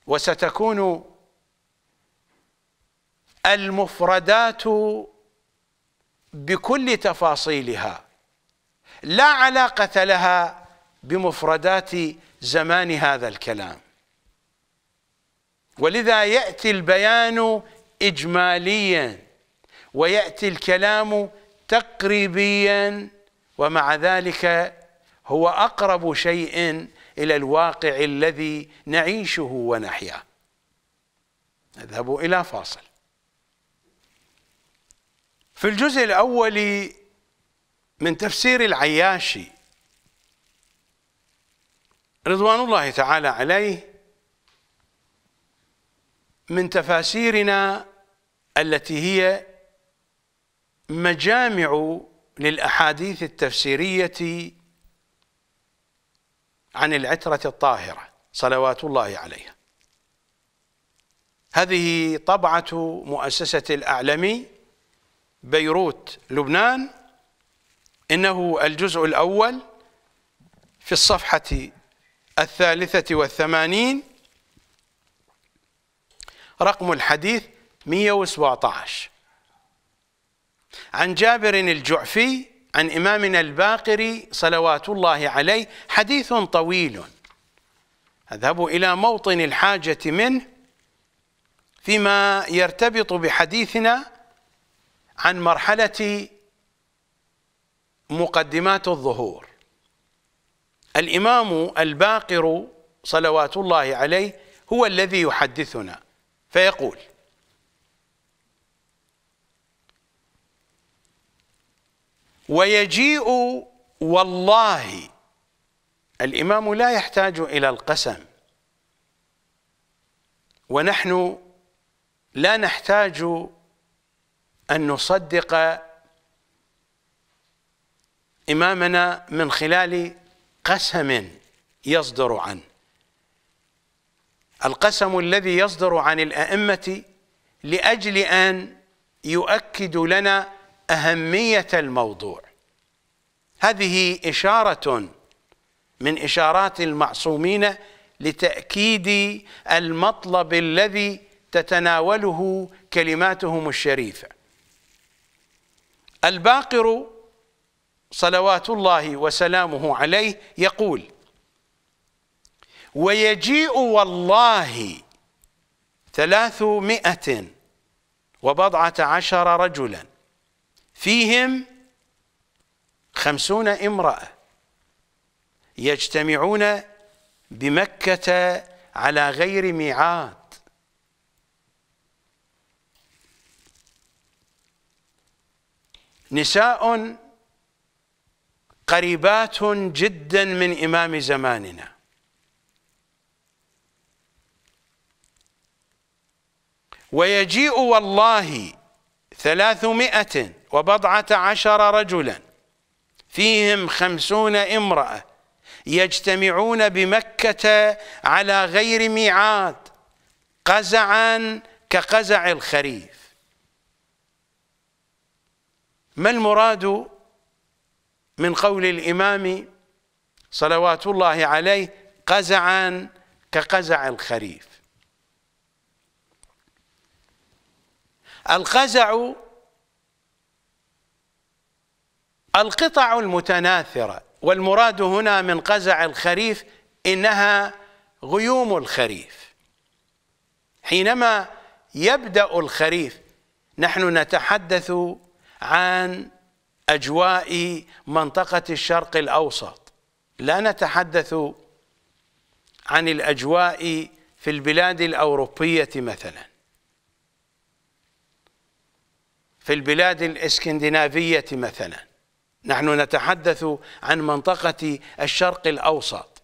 [SPEAKER 1] وستكون المفردات بكل تفاصيلها لا علاقة لها بمفردات زمان هذا الكلام ولذا يأتي البيان إجماليا ويأتي الكلام تقريبيا ومع ذلك هو أقرب شيء إلى الواقع الذي نعيشه ونحياه نذهب إلى فاصل في الجزء الأول من تفسير العياشي رضوان الله تعالى عليه من تفاسيرنا التي هي مجامع للأحاديث التفسيرية عن العترة الطاهرة صلوات الله عليها هذه طبعة مؤسسة الأعلمي بيروت لبنان إنه الجزء الأول في الصفحة الثالثة والثمانين رقم الحديث 117 عن جابر الجعفي عن إمامنا الباقري صلوات الله عليه حديث طويل أذهب إلى موطن الحاجة منه فيما يرتبط بحديثنا عن مرحلة مقدمات الظهور الإمام الباقر صلوات الله عليه هو الذي يحدثنا فيقول ويجيء والله الإمام لا يحتاج إلى القسم ونحن لا نحتاج أن نصدق إمامنا من خلال قسم يصدر عنه القسم الذي يصدر عن الأئمة لأجل أن يؤكد لنا أهمية الموضوع هذه إشارة من إشارات المعصومين لتأكيد المطلب الذي تتناوله كلماتهم الشريفة الباقر صلوات الله وسلامه عليه يقول ويجيء والله ثلاثمائة وبضعة عشر رجلا فيهم خمسون امرأة يجتمعون بمكة على غير ميعاد نساء قريبات جدا من إمام زماننا ويجيء والله ثلاثمائة وبضعة عشر رجلا فيهم خمسون امرأة يجتمعون بمكة على غير ميعاد قزعا كقزع الخريف ما المراد من قول الإمام صلوات الله عليه قزعا كقزع الخريف القزع القطع المتناثرة والمراد هنا من قزع الخريف إنها غيوم الخريف حينما يبدأ الخريف نحن نتحدث عن أجواء منطقة الشرق الأوسط لا نتحدث عن الأجواء في البلاد الأوروبية مثلا في البلاد الإسكندنافية مثلا نحن نتحدث عن منطقة الشرق الأوسط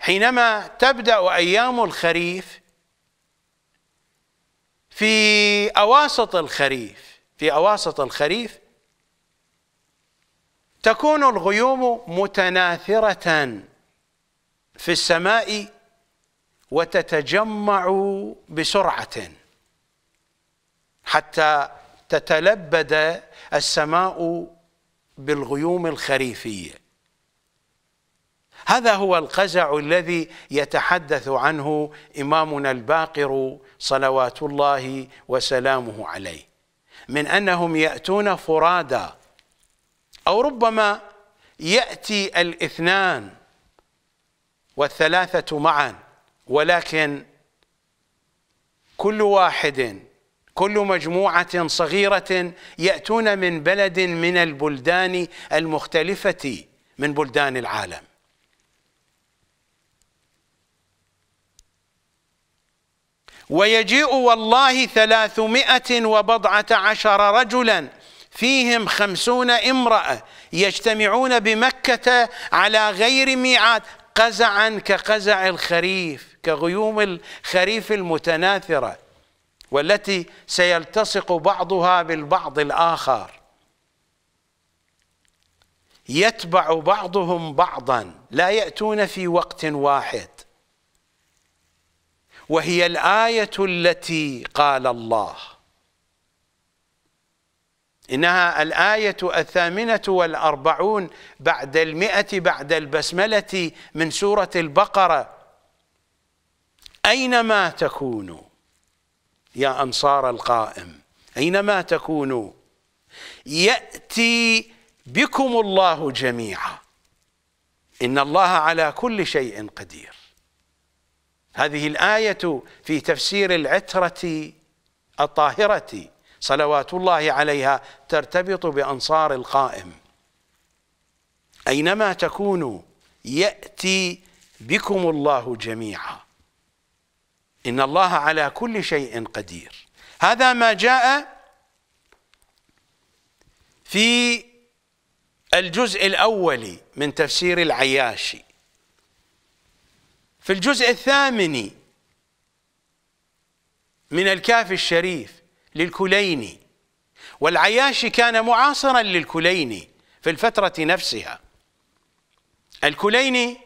[SPEAKER 1] حينما تبدأ أيام الخريف في أواسط الخريف في أواسط الخريف تكون الغيوم متناثرة في السماء وتتجمع بسرعة حتى تتلبد السماء بالغيوم الخريفيه هذا هو القزع الذي يتحدث عنه إمامنا الباقر صلوات الله وسلامه عليه من أنهم يأتون فرادا أو ربما يأتي الاثنان والثلاثة معا ولكن كل واحد كل مجموعة صغيرة يأتون من بلد من البلدان المختلفة من بلدان العالم ويجيء والله ثلاثمائة وبضعة عشر رجلا فيهم خمسون امرأة يجتمعون بمكة على غير ميعاد قزعا كقزع الخريف كغيوم الخريف المتناثرة والتي سيلتصق بعضها بالبعض الآخر يتبع بعضهم بعضا لا يأتون في وقت واحد وهي الآية التي قال الله إنها الآية الثامنة والأربعون بعد المئة بعد البسملة من سورة البقرة أينما تكونوا يا أنصار القائم أينما تكونوا يأتي بكم الله جميعا إن الله على كل شيء قدير هذه الآية في تفسير العترة الطاهرة صلوات الله عليها ترتبط بأنصار القائم أينما تكونوا يأتي بكم الله جميعا إن الله على كل شيء قدير هذا ما جاء في الجزء الأول من تفسير العياشي في الجزء الثامن من الكافي الشريف للكليني والعياشي كان معاصرا للكليني في الفترة نفسها الكليني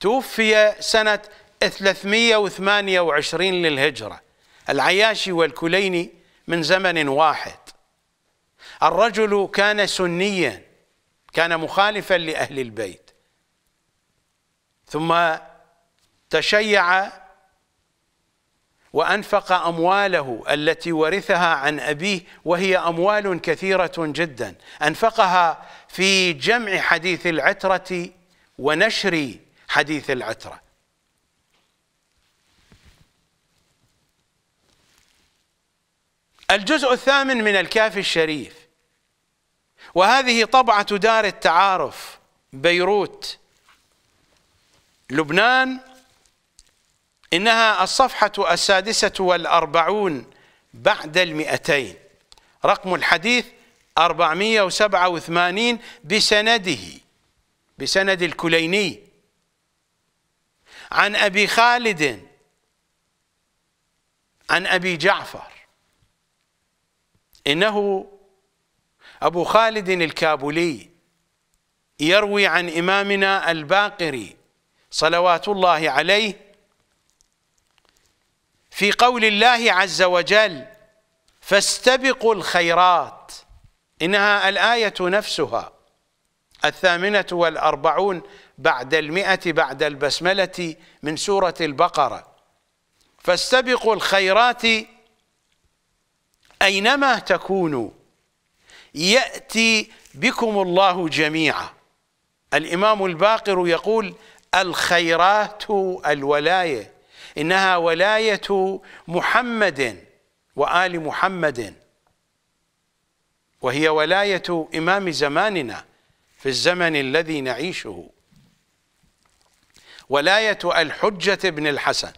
[SPEAKER 1] توفي سنة 328 للهجرة العياشي والكليني من زمن واحد الرجل كان سنيا كان مخالفا لأهل البيت ثم تشيع وأنفق أمواله التي ورثها عن أبيه وهي أموال كثيرة جدا أنفقها في جمع حديث العترة ونشر حديث العترة الجزء الثامن من الكافي الشريف وهذه طبعة دار التعارف بيروت لبنان إنها الصفحة السادسة والأربعون بعد المئتين رقم الحديث 487 بسنده بسند الكليني عن أبي خالد عن أبي جعفر إنه أبو خالد الكابولي يروي عن إمامنا الباقري صلوات الله عليه في قول الله عز وجل فاستبقوا الخيرات إنها الآية نفسها الثامنة والأربعون بعد المئة بعد البسملة من سورة البقرة فاستبقوا الخيرات أينما تكونوا يأتي بكم الله جميعا الإمام الباقر يقول الخيرات الولايه إنها ولاية محمد وآل محمد وهي ولاية إمام زماننا في الزمن الذي نعيشه ولاية الحجة بن الحسن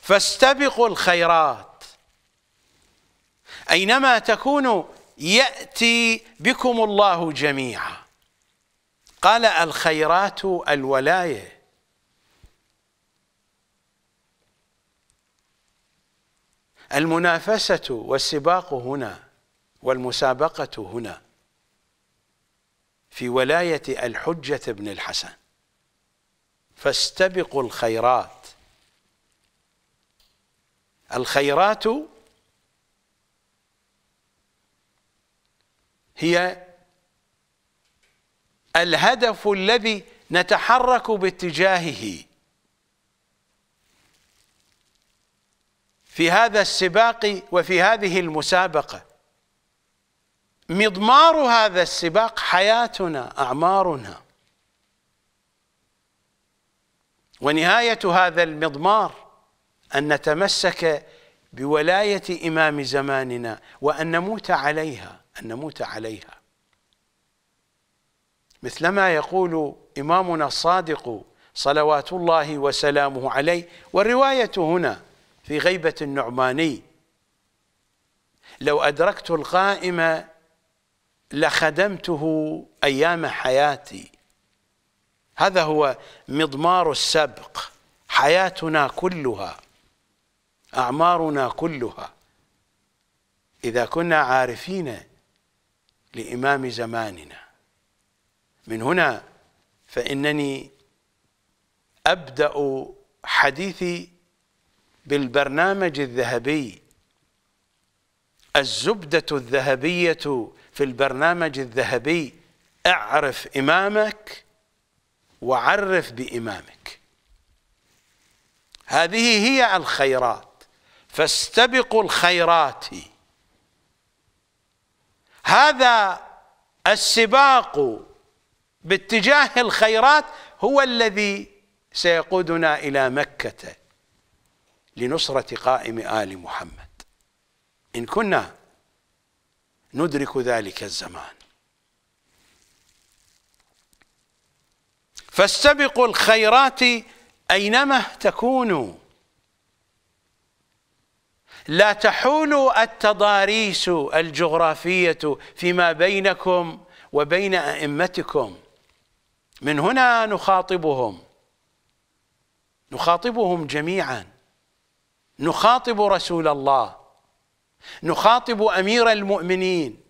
[SPEAKER 1] فاستبقوا الخيرات أينما تكونوا يأتي بكم الله جميعا قال الخيرات الولايه المنافسة والسباق هنا والمسابقة هنا في ولاية الحجة بن الحسن فاستبقوا الخيرات الخيرات هي الهدف الذي نتحرك باتجاهه في هذا السباق وفي هذه المسابقة مضمار هذا السباق حياتنا أعمارنا ونهاية هذا المضمار أن نتمسك بولاية إمام زماننا وأن نموت عليها أن نموت عليها مثلما يقول إمامنا الصادق صلوات الله وسلامه عليه والرواية هنا في غيبة النعماني لو أدركت القائمة لخدمته أيام حياتي هذا هو مضمار السبق حياتنا كلها أعمارنا كلها إذا كنا عارفين لإمام زماننا من هنا فإنني أبدأ حديثي بالبرنامج الذهبي الزبدة الذهبية في البرنامج الذهبي اعرف إمامك وعرف بإمامك هذه هي الخيرات فاستبقوا الخيرات هذا السباق باتجاه الخيرات هو الذي سيقودنا إلى مكة لنصرة قائم آل محمد إن كنا ندرك ذلك الزمان فاستبقوا الخيرات أينما تكونوا لا تحول التضاريس الجغرافية فيما بينكم وبين أئمتكم من هنا نخاطبهم نخاطبهم جميعا نخاطب رسول الله نخاطب امير المؤمنين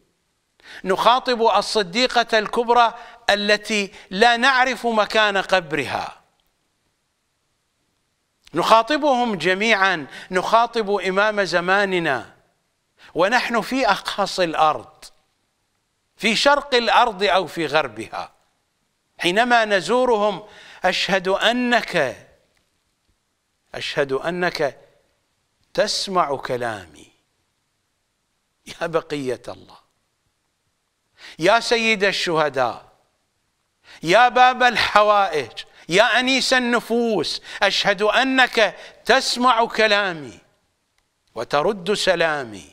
[SPEAKER 1] نخاطب الصديقه الكبرى التي لا نعرف مكان قبرها نخاطبهم جميعا نخاطب امام زماننا ونحن في اقصى الارض في شرق الارض او في غربها حينما نزورهم اشهد انك اشهد انك تسمع كلامي يا بقية الله يا سيد الشهداء يا باب الحوائج يا أنيس النفوس أشهد أنك تسمع كلامي وترد سلامي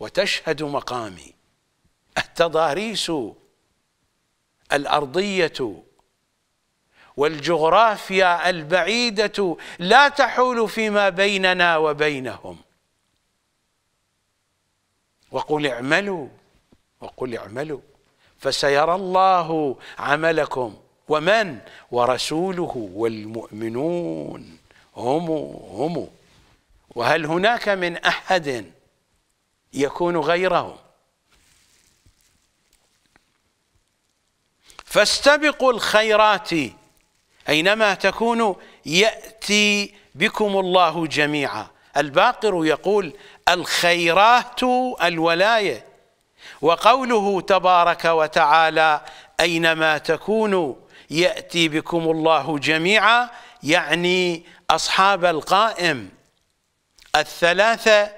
[SPEAKER 1] وتشهد مقامي التضاريس الأرضية والجغرافيا البعيدة لا تحول فيما بيننا وبينهم وقل اعملوا وقل اعملوا فسيرى الله عملكم ومن ورسوله والمؤمنون هم هم وهل هناك من أحد يكون غيرهم فاستبقوا الخيرات أينما تكونوا يأتي بكم الله جميعا الباقر يقول الخيرات الولاية وقوله تبارك وتعالى أينما تكونوا يأتي بكم الله جميعا يعني أصحاب القائم الثلاثة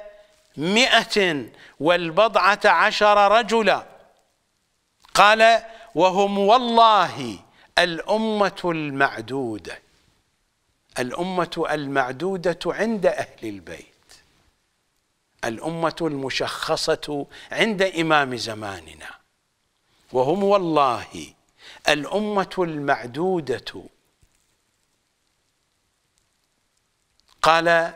[SPEAKER 1] مئة والبضعة عشر رجلا قال وهم والله الأمة المعدودة الأمة المعدودة عند أهل البيت الأمة المشخصة عند إمام زماننا وهم والله الأمة المعدودة قال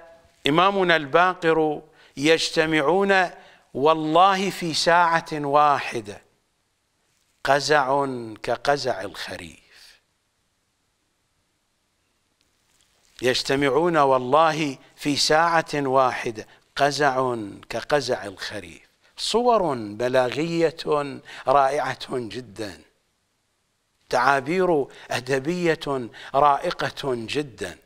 [SPEAKER 1] إمامنا الباقر يجتمعون والله في ساعة واحدة قزع كقزع الخريف يجتمعون والله في ساعة واحدة قزع كقزع الخريف صور بلاغية رائعة جدا تعابير أدبية رائقة جدا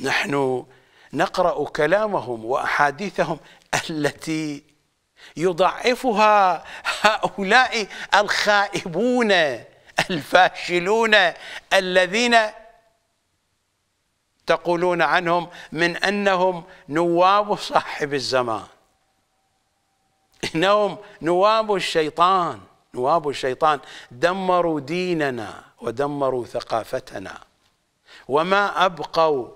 [SPEAKER 1] نحن نقرأ كلامهم وأحاديثهم التي يضعفها هؤلاء الخائبون الفاشلون الذين تقولون عنهم من أنهم نواب صاحب الزمان إنهم نواب الشيطان نواب الشيطان دمروا ديننا ودمروا ثقافتنا وما أبقوا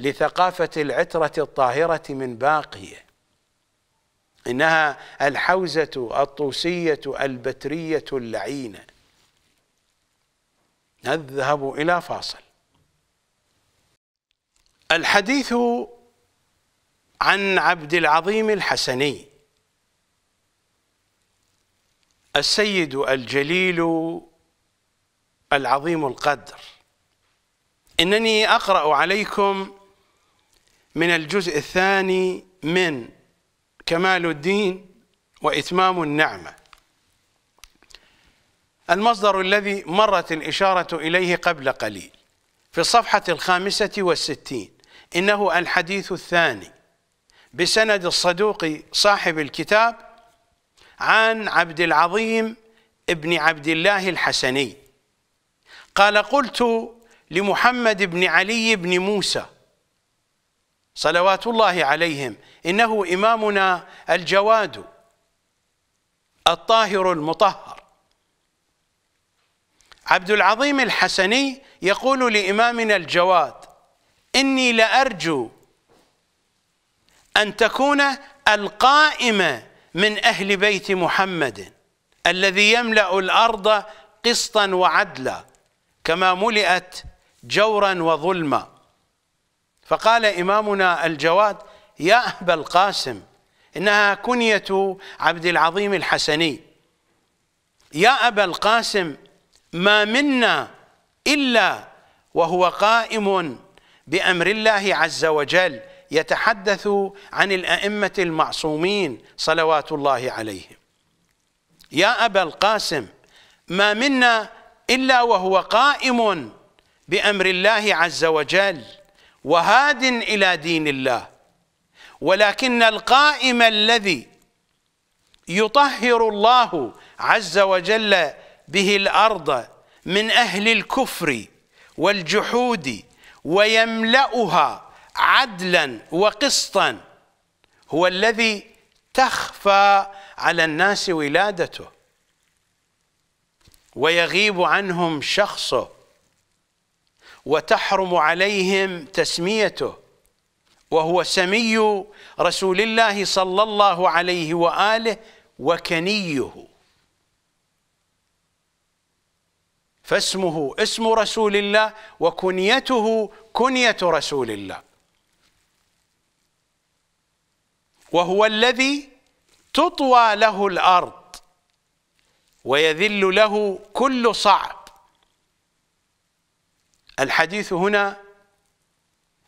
[SPEAKER 1] لثقافة العترة الطاهرة من باقية إنها الحوزة الطوسية البترية اللعينة نذهب إلى فاصل الحديث عن عبد العظيم الحسني السيد الجليل العظيم القدر انني اقرا عليكم من الجزء الثاني من كمال الدين واتمام النعمه المصدر الذي مرت الاشاره اليه قبل قليل في الصفحه الخامسه والستين إنه الحديث الثاني بسند الصدوق صاحب الكتاب عن عبد العظيم ابن عبد الله الحسني قال قلت لمحمد بن علي بن موسى صلوات الله عليهم إنه إمامنا الجواد الطاهر المطهر عبد العظيم الحسني يقول لإمامنا الجواد إني لأرجو أن تكون القائمة من أهل بيت محمد الذي يملأ الأرض قسطا وعدلا كما ملئت جورا وظلما فقال إمامنا الجواد يا أبا القاسم إنها كنية عبد العظيم الحسني يا أبا القاسم ما منا إلا وهو قائم بامر الله عز وجل يتحدث عن الائمه المعصومين صلوات الله عليهم يا ابا القاسم ما منا الا وهو قائم بامر الله عز وجل وهاد الى دين الله ولكن القائم الذي يطهر الله عز وجل به الارض من اهل الكفر والجحود ويملأها عدلا وقسطا هو الذي تخفى على الناس ولادته ويغيب عنهم شخصه وتحرم عليهم تسميته وهو سمي رسول الله صلى الله عليه واله وكنيه فاسمه اسم رسول الله وكنيته كنية رسول الله وهو الذي تطوى له الأرض ويذل له كل صعب الحديث هنا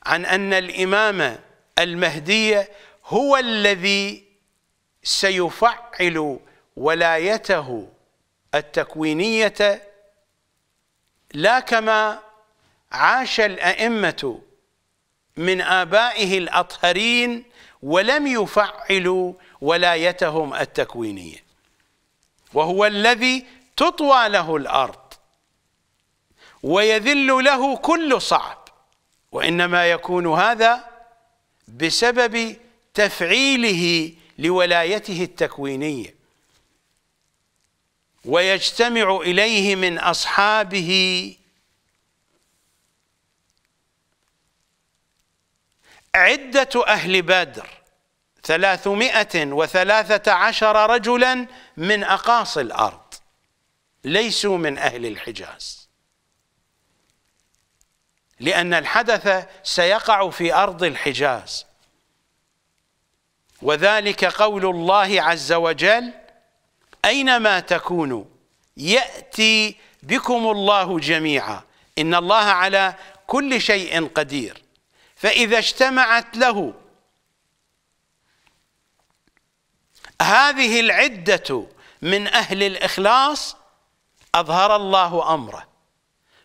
[SPEAKER 1] عن أن الإمام المهدي هو الذي سيفعل ولايته التكوينية لا كما عاش الأئمة من آبائه الأطهرين ولم يفعلوا ولايتهم التكوينية وهو الذي تطوى له الأرض ويذل له كل صعب وإنما يكون هذا بسبب تفعيله لولايته التكوينيه ويجتمع إليه من أصحابه عدة أهل بدر ثلاثمائة وثلاثة عشر رجلا من أقاصي الأرض ليسوا من أهل الحجاز لأن الحدث سيقع في أرض الحجاز وذلك قول الله عز وجل أينما تكونوا يأتي بكم الله جميعا إن الله على كل شيء قدير فإذا اجتمعت له هذه العدة من أهل الإخلاص أظهر الله أمره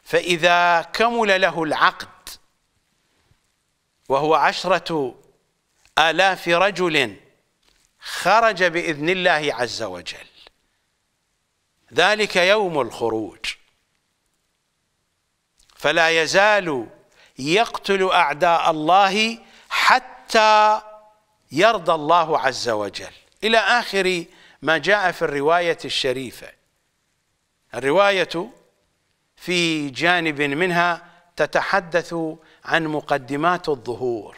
[SPEAKER 1] فإذا كمل له العقد وهو عشرة آلاف رجل خرج بإذن الله عز وجل ذلك يوم الخروج فلا يزال يقتل أعداء الله حتى يرضى الله عز وجل إلى آخر ما جاء في الرواية الشريفة الرواية في جانب منها تتحدث عن مقدمات الظهور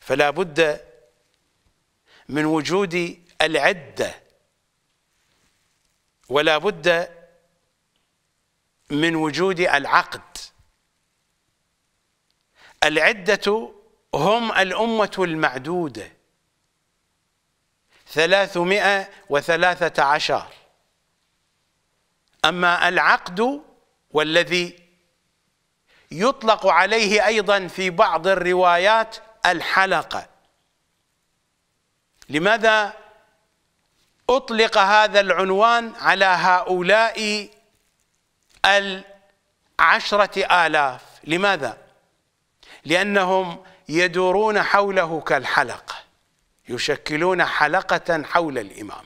[SPEAKER 1] فلا بد من وجود العده ولا بد من وجود العقد العدة هم الأمة المعدودة ثلاثمائة وثلاثة عشر أما العقد والذي يطلق عليه أيضا في بعض الروايات الحلقة لماذا أطلق هذا العنوان على هؤلاء العشرة آلاف لماذا؟ لأنهم يدورون حوله كالحلقة يشكلون حلقة حول الإمام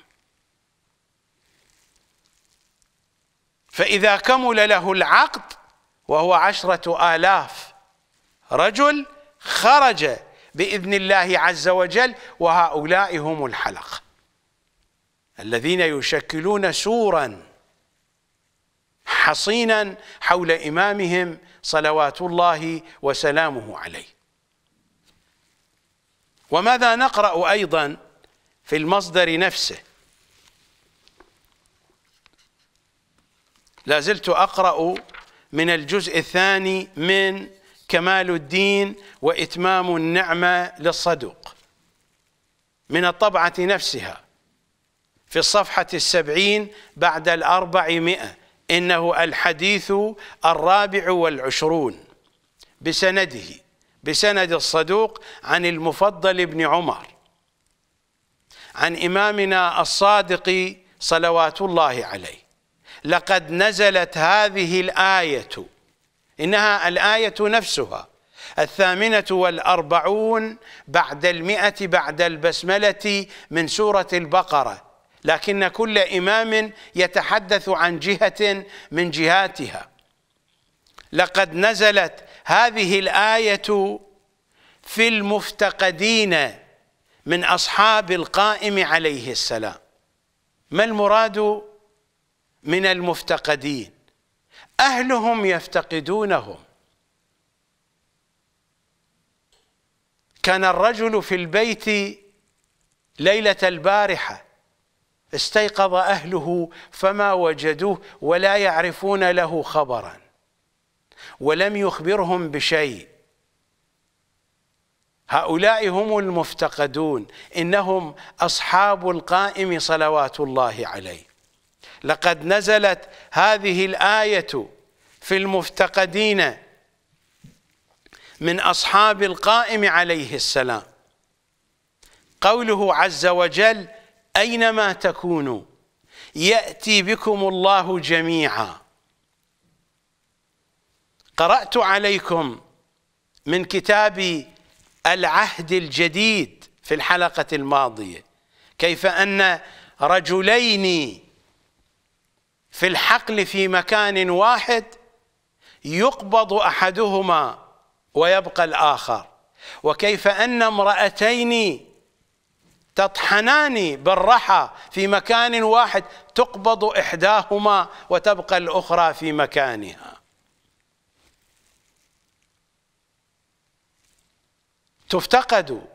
[SPEAKER 1] فإذا كمل له العقد وهو عشرة آلاف رجل خرج بإذن الله عز وجل وهؤلاء هم الحلقة الذين يشكلون سورا حصينا حول إمامهم صلوات الله وسلامه عليه وماذا نقرأ أيضا في المصدر نفسه لازلت أقرأ من الجزء الثاني من كمال الدين وإتمام النعمة للصدق من الطبعة نفسها في الصفحة السبعين بعد الأربعمائة إنه الحديث الرابع والعشرون بسنده بسند الصدوق عن المفضل بن عمر عن إمامنا الصادق صلوات الله عليه لقد نزلت هذه الآية إنها الآية نفسها الثامنة والأربعون بعد المئة بعد البسملة من سورة البقرة لكن كل إمام يتحدث عن جهة من جهاتها لقد نزلت هذه الآية في المفتقدين من أصحاب القائم عليه السلام ما المراد من المفتقدين أهلهم يفتقدونهم كان الرجل في البيت ليلة البارحة استيقظ اهله فما وجدوه ولا يعرفون له خبرا ولم يخبرهم بشيء هؤلاء هم المفتقدون انهم اصحاب القائم صلوات الله عليه لقد نزلت هذه الايه في المفتقدين من اصحاب القائم عليه السلام قوله عز وجل أينما تكونوا يأتي بكم الله جميعا قرأت عليكم من كتاب العهد الجديد في الحلقة الماضية كيف أن رجلين في الحقل في مكان واحد يقبض أحدهما ويبقى الآخر وكيف أن امرأتين تطحنان بالرحى في مكان واحد تقبض إحداهما وتبقى الأخرى في مكانها تفتقد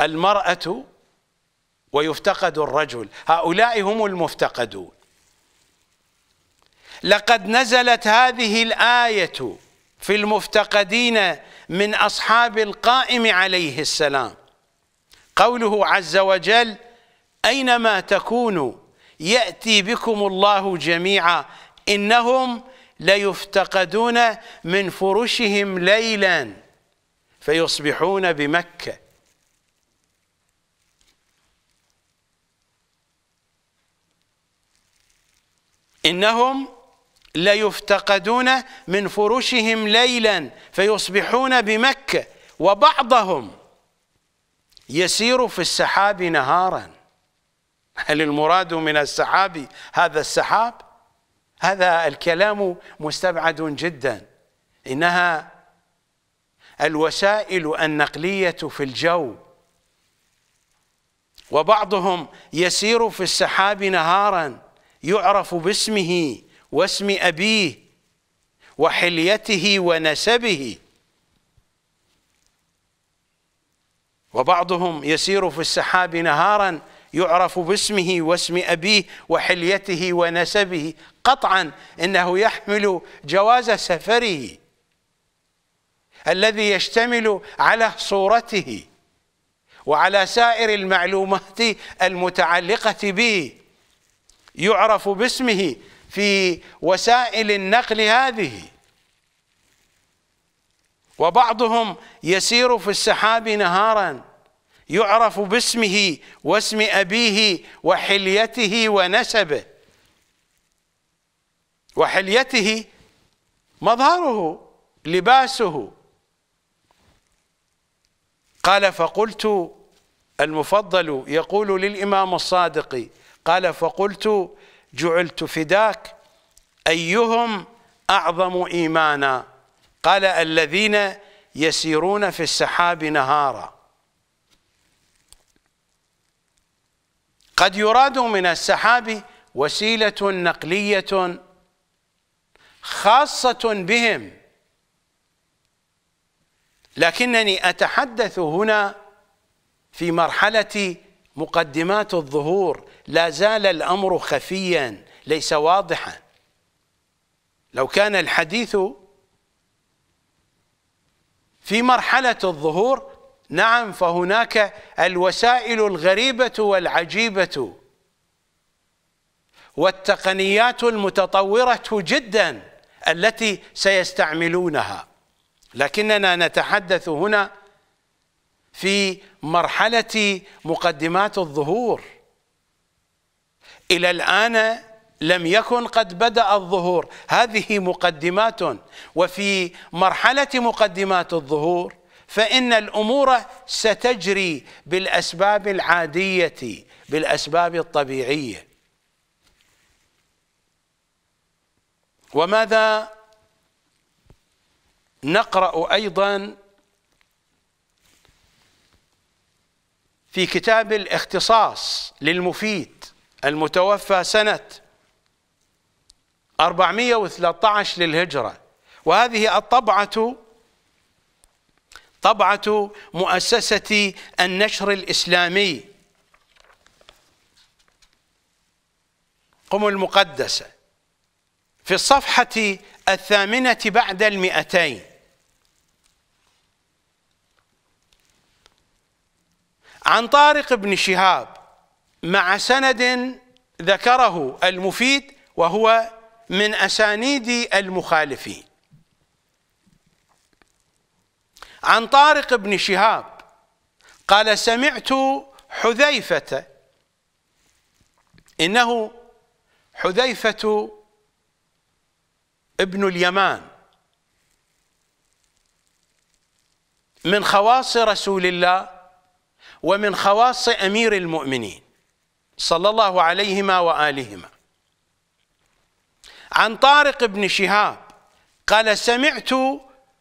[SPEAKER 1] المرأة ويفتقد الرجل هؤلاء هم المفتقدون لقد نزلت هذه الآية في المفتقدين من أصحاب القائم عليه السلام قوله عز وجل أينما تكونوا يأتي بكم الله جميعا إنهم ليفتقدون من فرشهم ليلا فيصبحون بمكة إنهم ليفتقدون من فرشهم ليلا فيصبحون بمكة وبعضهم يسير في السحاب نهارا هل المراد من السحاب هذا السحاب هذا الكلام مستبعد جدا إنها الوسائل النقلية في الجو وبعضهم يسير في السحاب نهارا يعرف باسمه واسم أبيه وحليته ونسبه وبعضهم يسير في السحاب نهارا يعرف باسمه واسم أبيه وحليته ونسبه قطعا إنه يحمل جواز سفره الذي يشتمل على صورته وعلى سائر المعلومات المتعلقة به يعرف باسمه في وسائل النقل هذه وبعضهم يسير في السحاب نهارا يعرف باسمه واسم أبيه وحليته ونسبه وحليته مظهره لباسه قال فقلت المفضل يقول للإمام الصادق قال فقلت جعلت فداك أيهم أعظم إيمانا قال الذين يسيرون في السحاب نهارا قد يراد من السحاب وسيلة نقلية خاصة بهم لكنني أتحدث هنا في مرحلة مقدمات الظهور لا زال الأمر خفيا ليس واضحا لو كان الحديث في مرحلة الظهور نعم فهناك الوسائل الغريبة والعجيبة والتقنيات المتطورة جدا التي سيستعملونها لكننا نتحدث هنا في مرحلة مقدمات الظهور إلى الآن لم يكن قد بدأ الظهور هذه مقدمات وفي مرحلة مقدمات الظهور فإن الأمور ستجري بالأسباب العادية بالأسباب الطبيعية وماذا نقرأ أيضا في كتاب الاختصاص للمفيد المتوفى سنه 413 للهجرة وهذه الطبعة طبعة مؤسسة النشر الإسلامي قم المقدسة في الصفحة الثامنة بعد المئتين عن طارق بن شهاب مع سند ذكره المفيد وهو من أسانيد المخالفين عن طارق بن شهاب قال سمعت حذيفة إنه حذيفة ابن اليمان من خواص رسول الله ومن خواص أمير المؤمنين صلى الله عليهما وآلهما عن طارق بن شهاب قال سمعت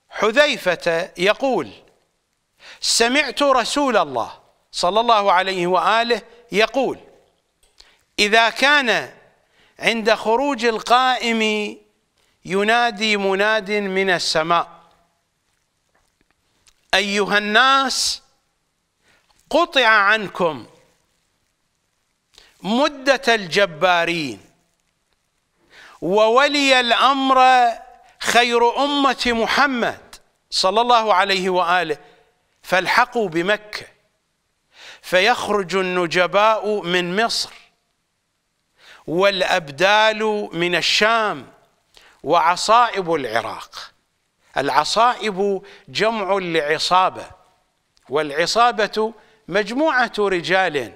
[SPEAKER 1] حذيفة يقول سمعت رسول الله صلى الله عليه وآله يقول إذا كان عند خروج القائم ينادي مناد من السماء أيها الناس قطع عنكم مدة الجبارين وولي الأمر خير أمة محمد صلى الله عليه وآله فالحقوا بمكة فيخرج النجباء من مصر والأبدال من الشام وعصائب العراق العصائب جمع لعصابة والعصابة مجموعة رجال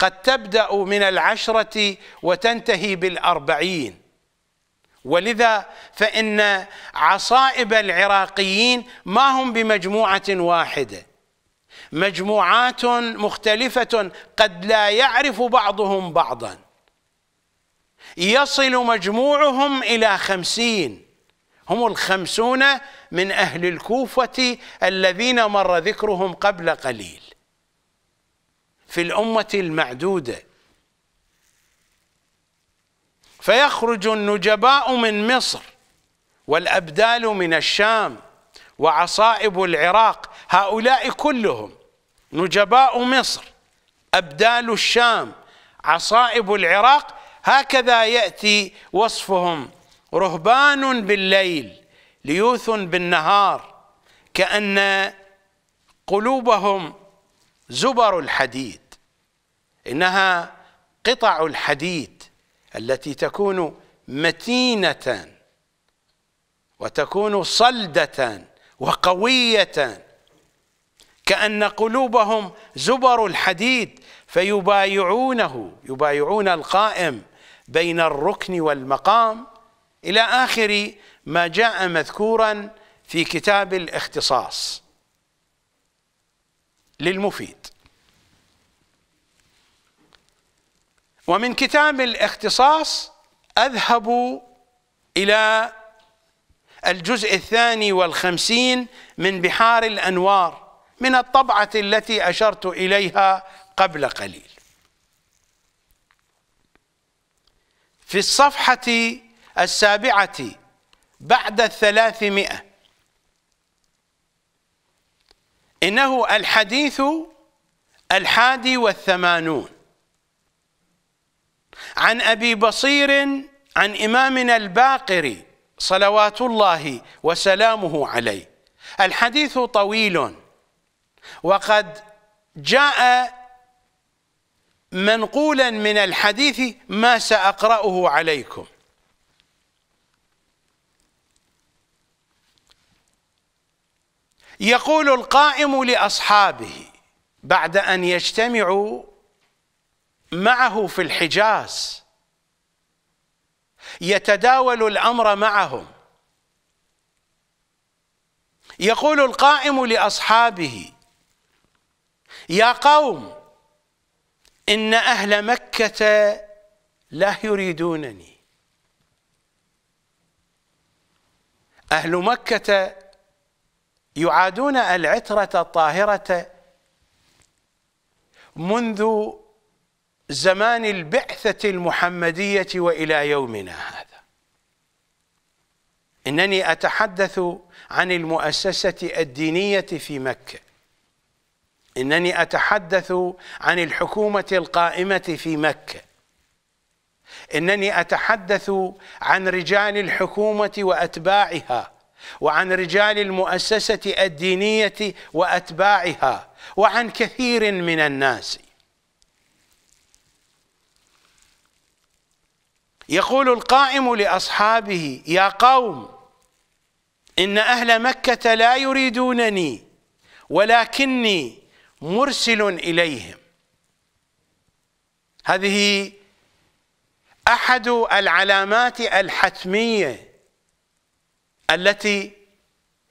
[SPEAKER 1] قد تبدأ من العشرة وتنتهي بالأربعين ولذا فإن عصائب العراقيين ما هم بمجموعة واحدة مجموعات مختلفة قد لا يعرف بعضهم بعضا يصل مجموعهم إلى خمسين هم الخمسون من أهل الكوفة الذين مر ذكرهم قبل قليل في الأمة المعدودة فيخرج النجباء من مصر والأبدال من الشام وعصائب العراق هؤلاء كلهم نجباء مصر أبدال الشام عصائب العراق هكذا يأتي وصفهم رهبان بالليل ليوث بالنهار كأن قلوبهم زبر الحديد إنها قطع الحديد التي تكون متينة وتكون صلدة وقوية كأن قلوبهم زبر الحديد فيبايعونه يبايعون القائم بين الركن والمقام إلى آخر ما جاء مذكورا في كتاب الاختصاص للمفيد ومن كتاب الاختصاص أذهب إلى الجزء الثاني والخمسين من بحار الأنوار من الطبعة التي أشرت إليها قبل قليل في الصفحة السابعة بعد الثلاثمائة إنه الحديث الحادي والثمانون عن أبي بصير عن إمامنا الباقري صلوات الله وسلامه عليه الحديث طويل وقد جاء منقولا من الحديث ما سأقرأه عليكم يقول القائم لأصحابه بعد أن يجتمعوا معه في الحجاز يتداول الامر معهم يقول القائم لاصحابه يا قوم ان اهل مكه لا يريدونني اهل مكه يعادون العتره الطاهره منذ زمان البعثة المحمدية وإلى يومنا هذا إنني أتحدث عن المؤسسة الدينية في مكة إنني أتحدث عن الحكومة القائمة في مكة إنني أتحدث عن رجال الحكومة وأتباعها وعن رجال المؤسسة الدينية وأتباعها وعن كثير من الناس يقول القائم لأصحابه يا قوم إن أهل مكة لا يريدونني ولكني مرسل إليهم هذه أحد العلامات الحتمية التي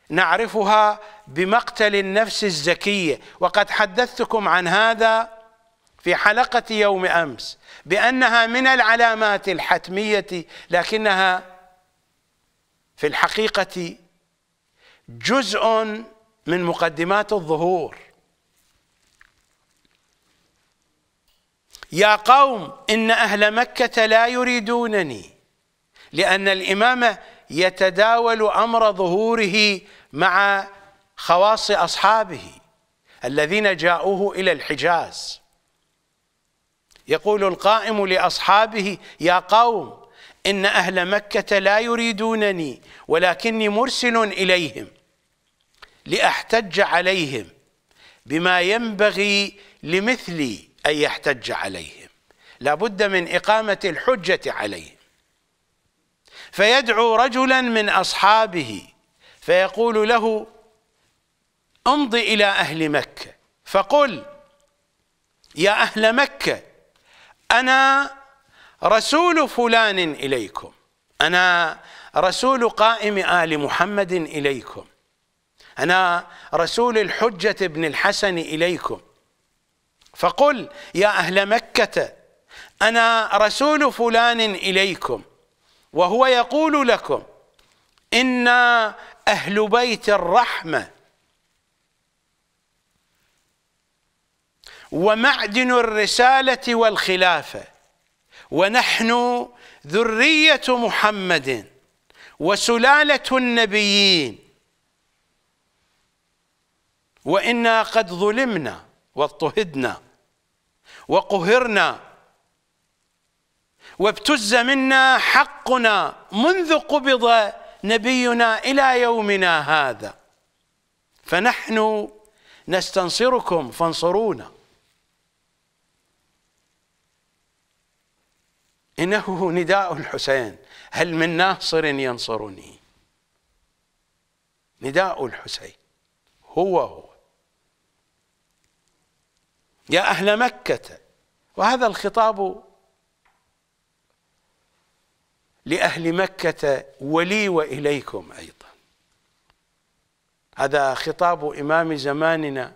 [SPEAKER 1] نعرفها بمقتل النفس الزكية وقد حدثتكم عن هذا في حلقة يوم أمس بأنها من العلامات الحتمية لكنها في الحقيقة جزء من مقدمات الظهور يا قوم إن أهل مكة لا يريدونني لأن الإمامة يتداول أمر ظهوره مع خواص أصحابه الذين جاءوه إلى الحجاز يقول القائم لاصحابه يا قوم ان اهل مكه لا يريدونني ولكني مرسل اليهم لاحتج عليهم بما ينبغي لمثلي ان يحتج عليهم لابد من اقامه الحجه عليهم فيدعو رجلا من اصحابه فيقول له امض الى اهل مكه فقل يا اهل مكه أنا رسول فلان إليكم أنا رسول قائم آل محمد إليكم أنا رسول الحجة بن الحسن إليكم فقل يا أهل مكة أنا رسول فلان إليكم وهو يقول لكم إنا أهل بيت الرحمة ومعدن الرسالة والخلافة ونحن ذرية محمد وسلالة النبيين وإنا قد ظلمنا واضطهدنا وقهرنا وابتز منا حقنا منذ قبض نبينا إلى يومنا هذا فنحن نستنصركم فانصرونا إنه نداء الحسين هل من ناصر ينصرني نداء الحسين هو هو يا أهل مكة وهذا الخطاب لأهل مكة ولي وإليكم أيضا هذا خطاب إمام زماننا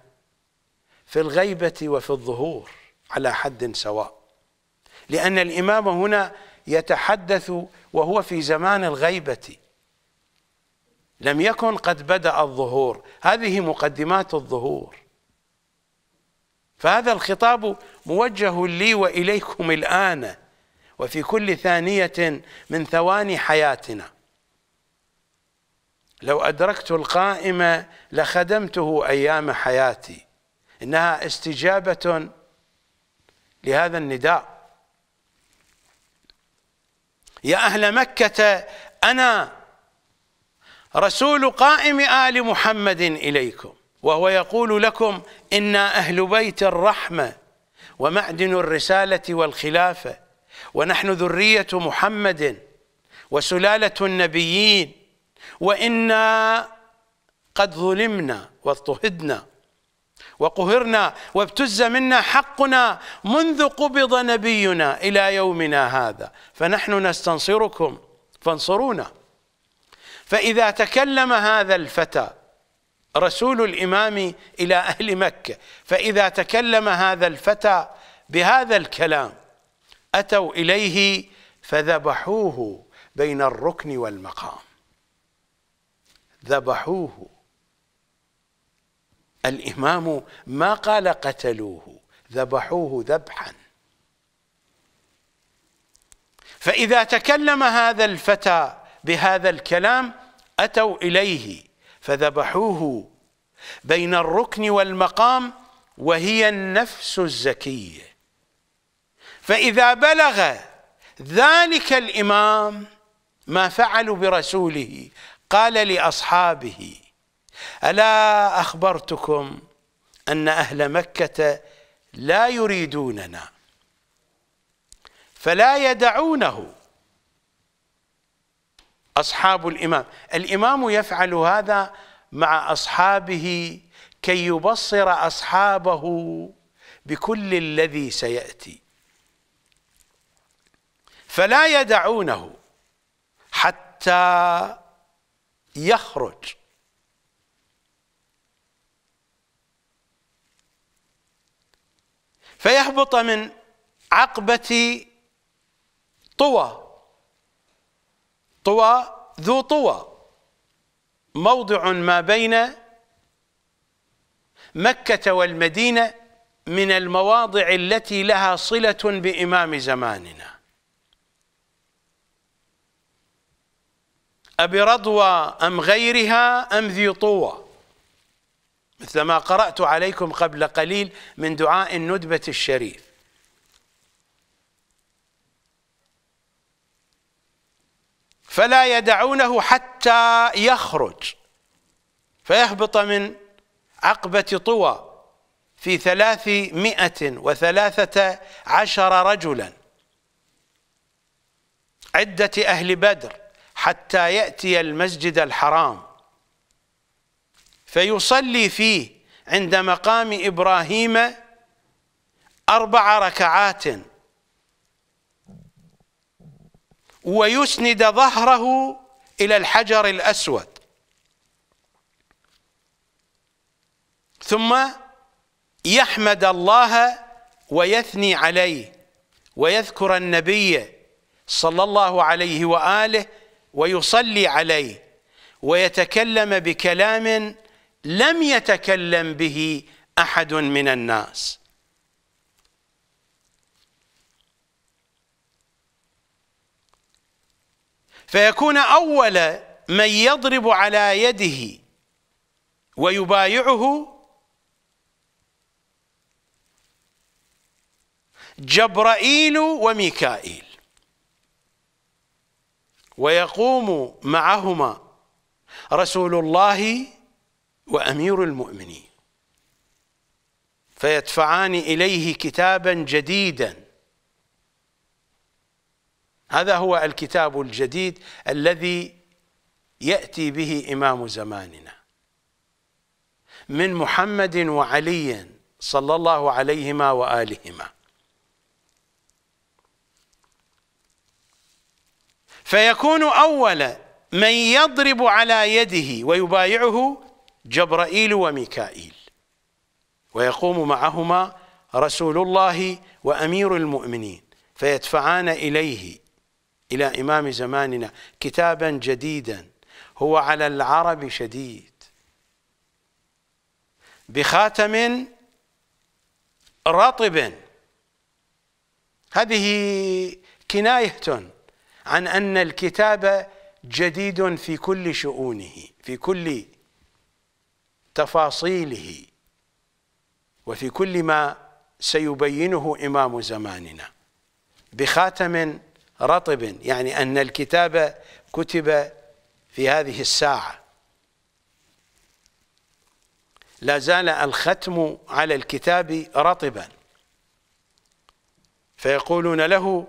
[SPEAKER 1] في الغيبة وفي الظهور على حد سواء لأن الإمام هنا يتحدث وهو في زمان الغيبة لم يكن قد بدأ الظهور هذه مقدمات الظهور فهذا الخطاب موجه لي وإليكم الآن وفي كل ثانية من ثواني حياتنا لو أدركت القائمة لخدمته أيام حياتي إنها استجابة لهذا النداء يا أهل مكة أنا رسول قائم آل محمد إليكم وهو يقول لكم إنا أهل بيت الرحمة ومعدن الرسالة والخلافة ونحن ذرية محمد وسلالة النبيين وإنا قد ظلمنا واضطهدنا وقهرنا وابتز منا حقنا منذ قبض نبينا إلى يومنا هذا فنحن نستنصركم فانصرونا فإذا تكلم هذا الفتى رسول الإمام إلى أهل مكة فإذا تكلم هذا الفتى بهذا الكلام أتوا إليه فذبحوه بين الركن والمقام ذبحوه الإمام ما قال قتلوه ذبحوه ذبحا فإذا تكلم هذا الفتى بهذا الكلام أتوا إليه فذبحوه بين الركن والمقام وهي النفس الزكية فإذا بلغ ذلك الإمام ما فعلوا برسوله قال لأصحابه ألا أخبرتكم أن أهل مكة لا يريدوننا فلا يدعونه أصحاب الإمام الإمام يفعل هذا مع أصحابه كي يبصر أصحابه بكل الذي سيأتي فلا يدعونه حتى يخرج فيهبط من عقبة طوى طوى ذو طوى موضع ما بين مكة والمدينة من المواضع التي لها صلة بإمام زماننا أبي رضوى أم غيرها أم ذي طوى مثل ما قرأت عليكم قبل قليل من دعاء الندبة الشريف فلا يدعونه حتى يخرج فيهبط من عقبة طوى في ثلاثمائة وثلاثة عشر رجلا عدة أهل بدر حتى يأتي المسجد الحرام فيصلي فيه عند مقام إبراهيم أربع ركعات ويسند ظهره إلى الحجر الأسود ثم يحمد الله ويثني عليه ويذكر النبي صلى الله عليه وآله ويصلي عليه ويتكلم بكلام لم يتكلم به أحد من الناس فيكون أول من يضرب على يده ويبايعه جبرائيل وميكائيل ويقوم معهما رسول الله وامير المؤمنين فيدفعان اليه كتابا جديدا هذا هو الكتاب الجديد الذي ياتي به امام زماننا من محمد وعلي صلى الله عليهما والهما فيكون اول من يضرب على يده ويبايعه جبرائيل وميكائيل ويقوم معهما رسول الله وأمير المؤمنين فيدفعان إليه إلى إمام زماننا كتابا جديدا هو على العرب شديد بخاتم رطب هذه كناية عن أن الكتاب جديد في كل شؤونه في كل تفاصيله وفي كل ما سيبينه إمام زماننا بخاتم رطب يعني أن الكتاب كتب في هذه الساعة لا زال الختم على الكتاب رطبا فيقولون له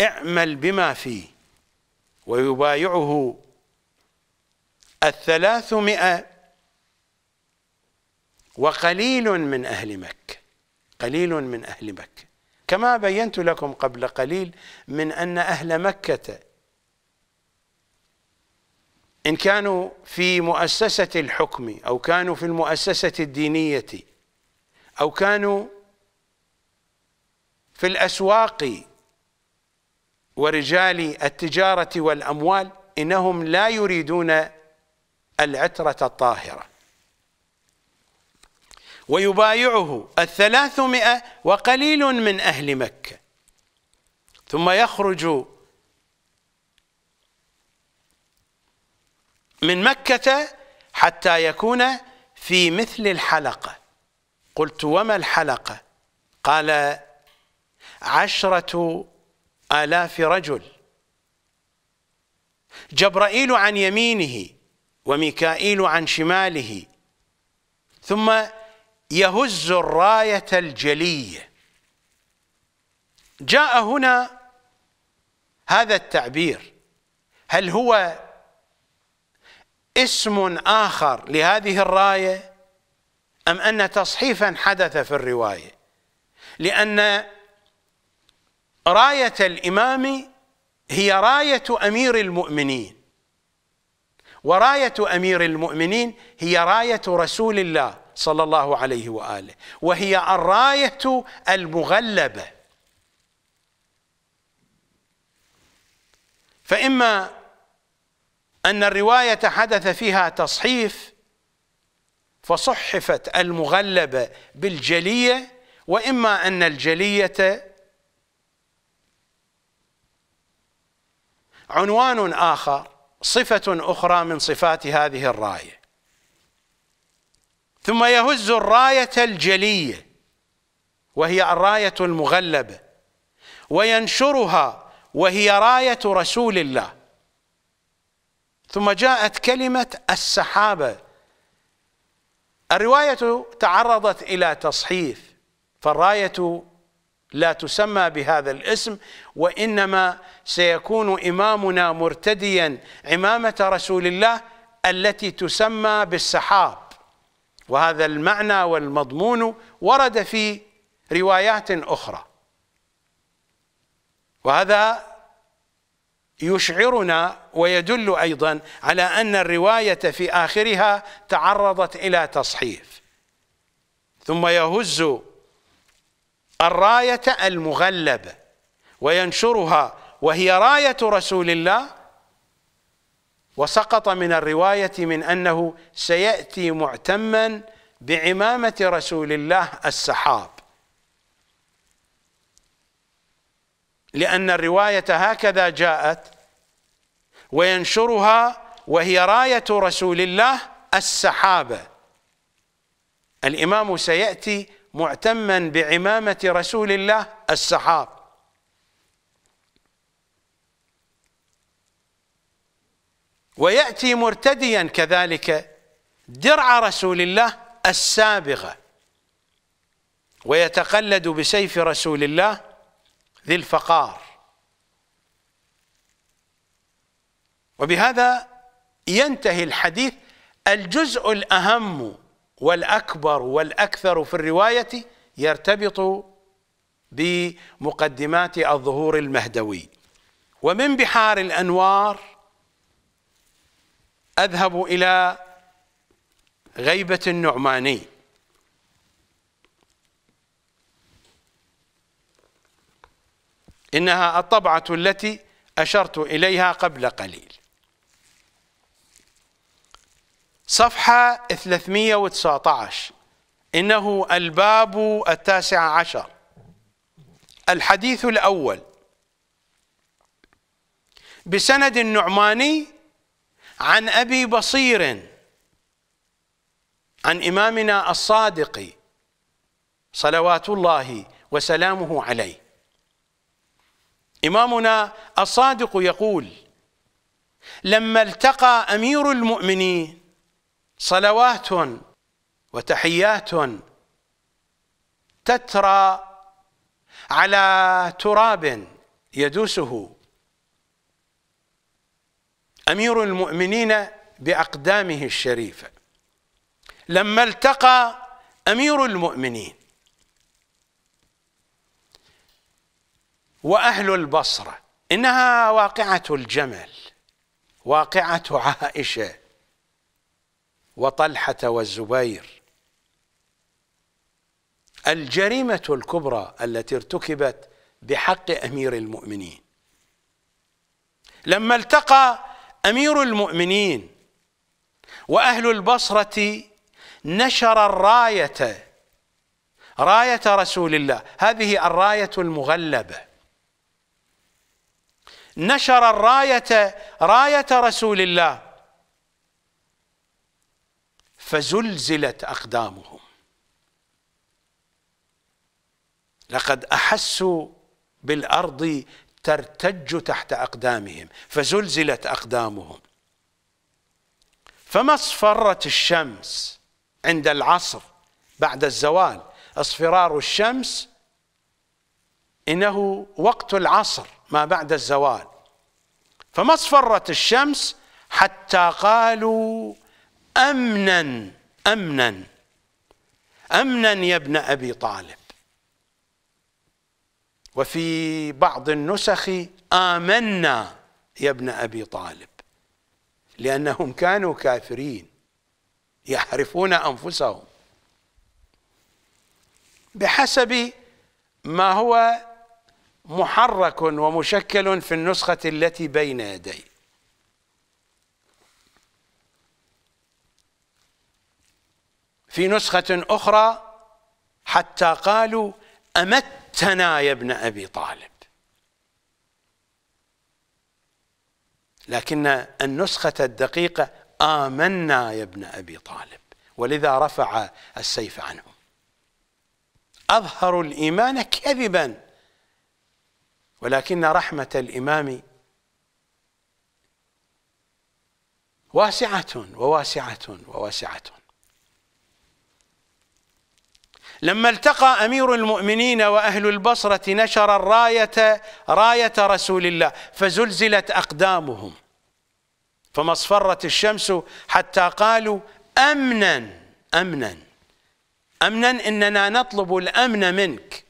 [SPEAKER 1] اعمل بما فيه ويبايعه الثلاثمائة وقليل من أهل مكة قليل من أهل مكة كما بينت لكم قبل قليل من أن أهل مكة إن كانوا في مؤسسة الحكم أو كانوا في المؤسسة الدينية أو كانوا في الأسواق ورجال التجارة والأموال إنهم لا يريدون العترة الطاهرة ويبايعه الثلاثمائة وقليل من أهل مكة ثم يخرج من مكة حتى يكون في مثل الحلقة قلت وما الحلقة قال عشرة آلاف رجل جبرائيل عن يمينه وميكائيل عن شماله ثم يهز الراية الجلية جاء هنا هذا التعبير هل هو اسم آخر لهذه الراية أم أن تصحيفا حدث في الرواية لأن راية الإمام هي راية أمير المؤمنين وراية أمير المؤمنين هي راية رسول الله صلى الله عليه واله وهي الرايه المغلبه فاما ان الروايه حدث فيها تصحيف فصحفت المغلبه بالجليه واما ان الجليه عنوان اخر صفه اخرى من صفات هذه الرايه ثم يهز الراية الجلية وهي الراية المغلبة وينشرها وهي راية رسول الله ثم جاءت كلمة السحابة الرواية تعرضت إلى تصحيف فالراية لا تسمى بهذا الاسم وإنما سيكون إمامنا مرتديا عمامة رسول الله التي تسمى بالسحاب وهذا المعنى والمضمون ورد في روايات اخرى وهذا يشعرنا ويدل ايضا على ان الروايه في اخرها تعرضت الى تصحيف ثم يهز الرايه المغلبه وينشرها وهي رايه رسول الله وسقط من الرواية من أنه سيأتي معتما بعمامة رسول الله السحاب لأن الرواية هكذا جاءت وينشرها وهي راية رسول الله السحابة الإمام سيأتي معتما بعمامة رسول الله السحاب ويأتي مرتديا كذلك درع رسول الله السابغة ويتقلد بسيف رسول الله ذي الفقار وبهذا ينتهي الحديث الجزء الأهم والأكبر والأكثر في الرواية يرتبط بمقدمات الظهور المهدوي ومن بحار الأنوار أذهب إلى غيبة النعماني إنها الطبعة التي أشرت إليها قبل قليل صفحة 319 إنه الباب التاسع عشر الحديث الأول بسند النعماني عن أبي بصير عن إمامنا الصادق صلوات الله وسلامه عليه إمامنا الصادق يقول لما التقى أمير المؤمنين صلوات وتحيات تترى على تراب يدوسه امير المؤمنين باقدامه الشريفه لما التقى امير المؤمنين واهل البصره انها واقعه الجمل واقعه عائشه وطلحه والزبير الجريمه الكبرى التي ارتكبت بحق امير المؤمنين لما التقى امير المؤمنين واهل البصره نشر الرايه رايه رسول الله هذه الرايه المغلبه نشر الرايه رايه رسول الله فزلزلت اقدامهم لقد احسوا بالارض ترتج تحت أقدامهم فزلزلت أقدامهم فما اصفرت الشمس عند العصر بعد الزوال اصفرار الشمس إنه وقت العصر ما بعد الزوال فما اصفرت الشمس حتى قالوا أمنا أمنا أمنا يا ابن أبي طالب وفي بعض النسخ آمنا يا ابن أبي طالب لأنهم كانوا كافرين يحرفون أنفسهم بحسب ما هو محرك ومشكل في النسخة التي بين يدي في نسخة أخرى حتى قالوا أمت ثنى يا ابن أبي طالب لكن النسخة الدقيقة آمنا يا ابن أبي طالب ولذا رفع السيف عنهم أظهروا الإيمان كذبا ولكن رحمة الإمام واسعة وواسعة وواسعة لما التقى امير المؤمنين واهل البصره نشر الرايه رايه رسول الله فزلزلت اقدامهم فما اصفرت الشمس حتى قالوا امنا امنا امنا اننا نطلب الامن منك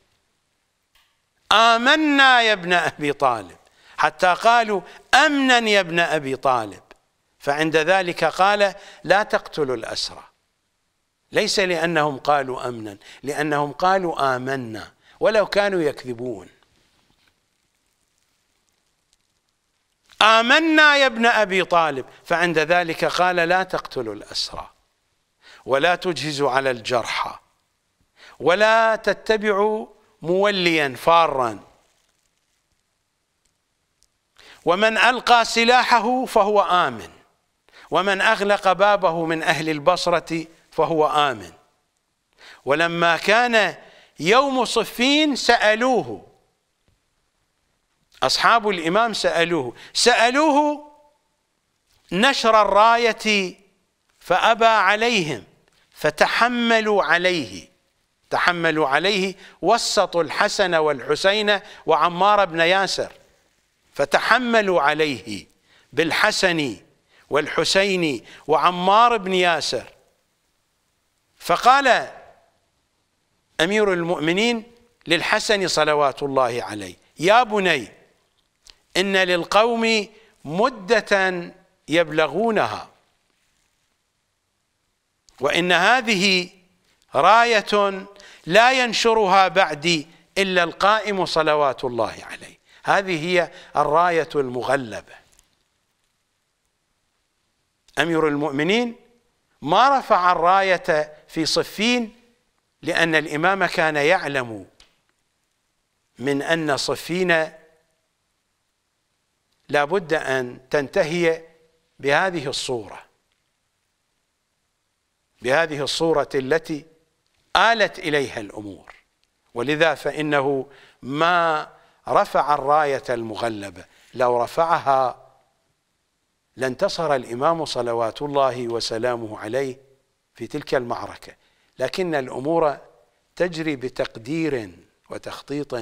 [SPEAKER 1] امنا يا ابن ابي طالب حتى قالوا امنا يا ابن ابي طالب فعند ذلك قال لا تقتلوا الاسرى ليس لأنهم قالوا أمنا لأنهم قالوا آمنا ولو كانوا يكذبون آمنا يا ابن أبي طالب فعند ذلك قال لا تقتلوا الأسرى ولا تجهزوا على الجرحى ولا تتبعوا موليا فارا ومن ألقى سلاحه فهو آمن ومن أغلق بابه من أهل البصرة فهو آمن ولما كان يوم صفين سألوه أصحاب الإمام سألوه سألوه نشر الراية فأبى عليهم فتحملوا عليه تحملوا عليه وسطوا الحسن والحسين وعمار بن ياسر فتحملوا عليه بالحسن والحسين وعمار بن ياسر فقال أمير المؤمنين للحسن صلوات الله عليه يا بني إن للقوم مدة يبلغونها وإن هذه راية لا ينشرها بعدي إلا القائم صلوات الله عليه هذه هي الراية المغلبة أمير المؤمنين ما رفع الراية في صفين لأن الإمام كان يعلم من أن صفين لابد أن تنتهي بهذه الصورة بهذه الصورة التي آلت إليها الأمور ولذا فإنه ما رفع الراية المغلبة لو رفعها لانتصر الإمام صلوات الله وسلامه عليه في تلك المعركه لكن الامور تجري بتقدير وتخطيط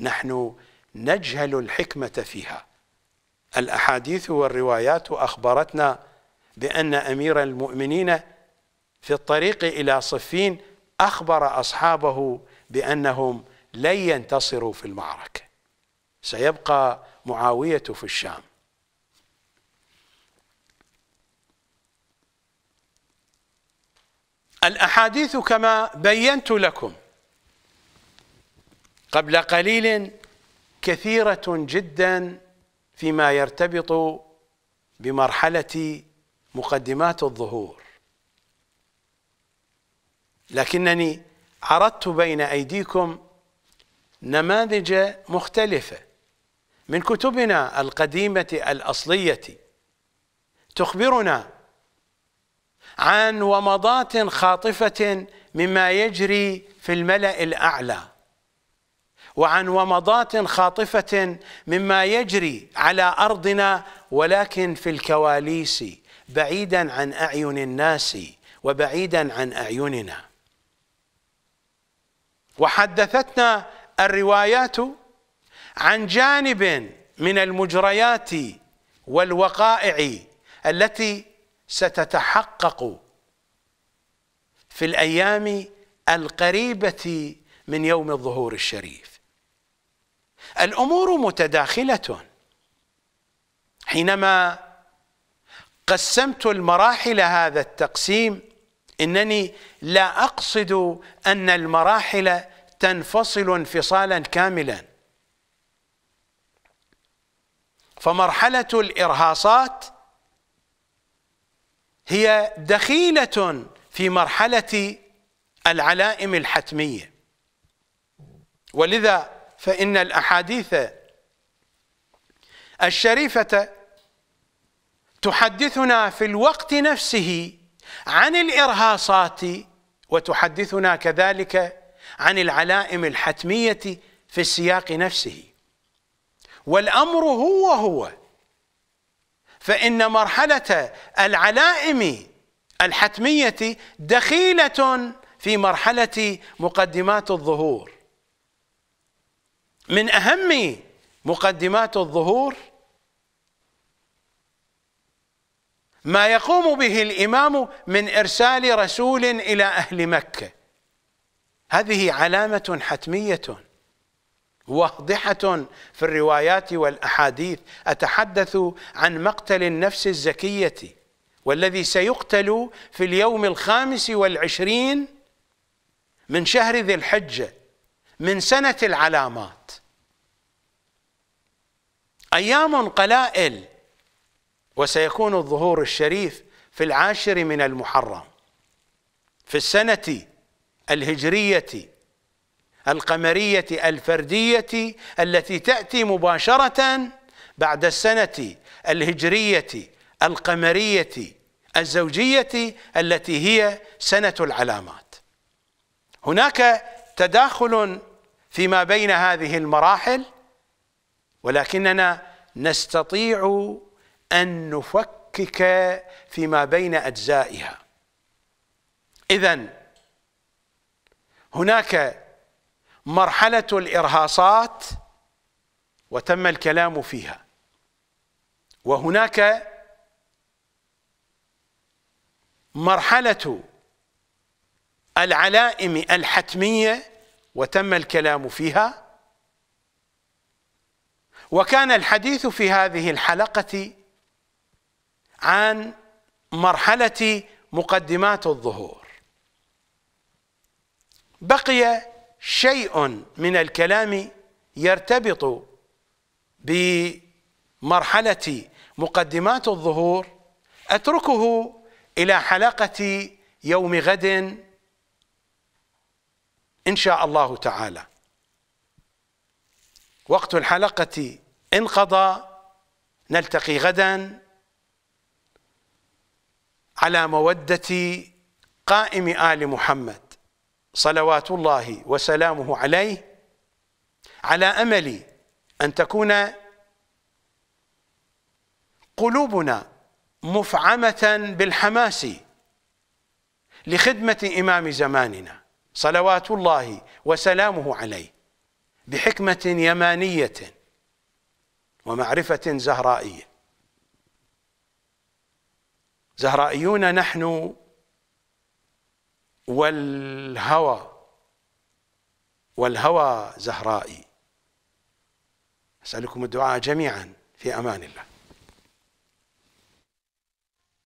[SPEAKER 1] نحن نجهل الحكمه فيها الاحاديث والروايات اخبرتنا بان امير المؤمنين في الطريق الى صفين اخبر اصحابه بانهم لن ينتصروا في المعركه سيبقى معاويه في الشام الأحاديث كما بينت لكم قبل قليل كثيرة جدا فيما يرتبط بمرحلة مقدمات الظهور لكنني عرضت بين أيديكم نماذج مختلفة من كتبنا القديمة الأصلية تخبرنا عن ومضات خاطفة مما يجري في الملأ الأعلى وعن ومضات خاطفة مما يجري على أرضنا ولكن في الكواليس بعيدا عن أعين الناس وبعيدا عن أعيننا وحدثتنا الروايات عن جانب من المجريات والوقائع التي ستتحقق في الايام القريبه من يوم الظهور الشريف الامور متداخله حينما قسمت المراحل هذا التقسيم انني لا اقصد ان المراحل تنفصل انفصالا كاملا فمرحله الارهاصات هي دخيلة في مرحلة العلائم الحتمية ولذا فإن الأحاديث الشريفة تحدثنا في الوقت نفسه عن الإرهاصات وتحدثنا كذلك عن العلائم الحتمية في السياق نفسه والأمر هو هو فإن مرحلة العلائم الحتمية دخيلة في مرحلة مقدمات الظهور من أهم مقدمات الظهور ما يقوم به الإمام من إرسال رسول إلى أهل مكة هذه علامة حتمية واضحة في الروايات والأحاديث أتحدث عن مقتل النفس الزكية والذي سيقتل في اليوم الخامس والعشرين من شهر ذي الحجة من سنة العلامات أيام قلائل وسيكون الظهور الشريف في العاشر من المحرم في السنة الهجرية القمرية الفردية التي تأتي مباشرة بعد السنة الهجرية القمرية الزوجية التي هي سنة العلامات هناك تداخل فيما بين هذه المراحل ولكننا نستطيع أن نفكك فيما بين أجزائها إذا هناك مرحلة الإرهاصات وتم الكلام فيها وهناك مرحلة العلائم الحتمية وتم الكلام فيها وكان الحديث في هذه الحلقة عن مرحلة مقدمات الظهور بقي شيء من الكلام يرتبط بمرحلة مقدمات الظهور أتركه إلى حلقة يوم غد إن شاء الله تعالى وقت الحلقة انقضى نلتقي غدا على مودة قائم آل محمد صلوات الله وسلامه عليه على امل ان تكون قلوبنا مفعمه بالحماس لخدمه امام زماننا صلوات الله وسلامه عليه بحكمه يمانيه ومعرفه زهرائيه زهرائيون نحن والهوى والهوى زهرائي أسألكم الدعاء جميعا في أمان الله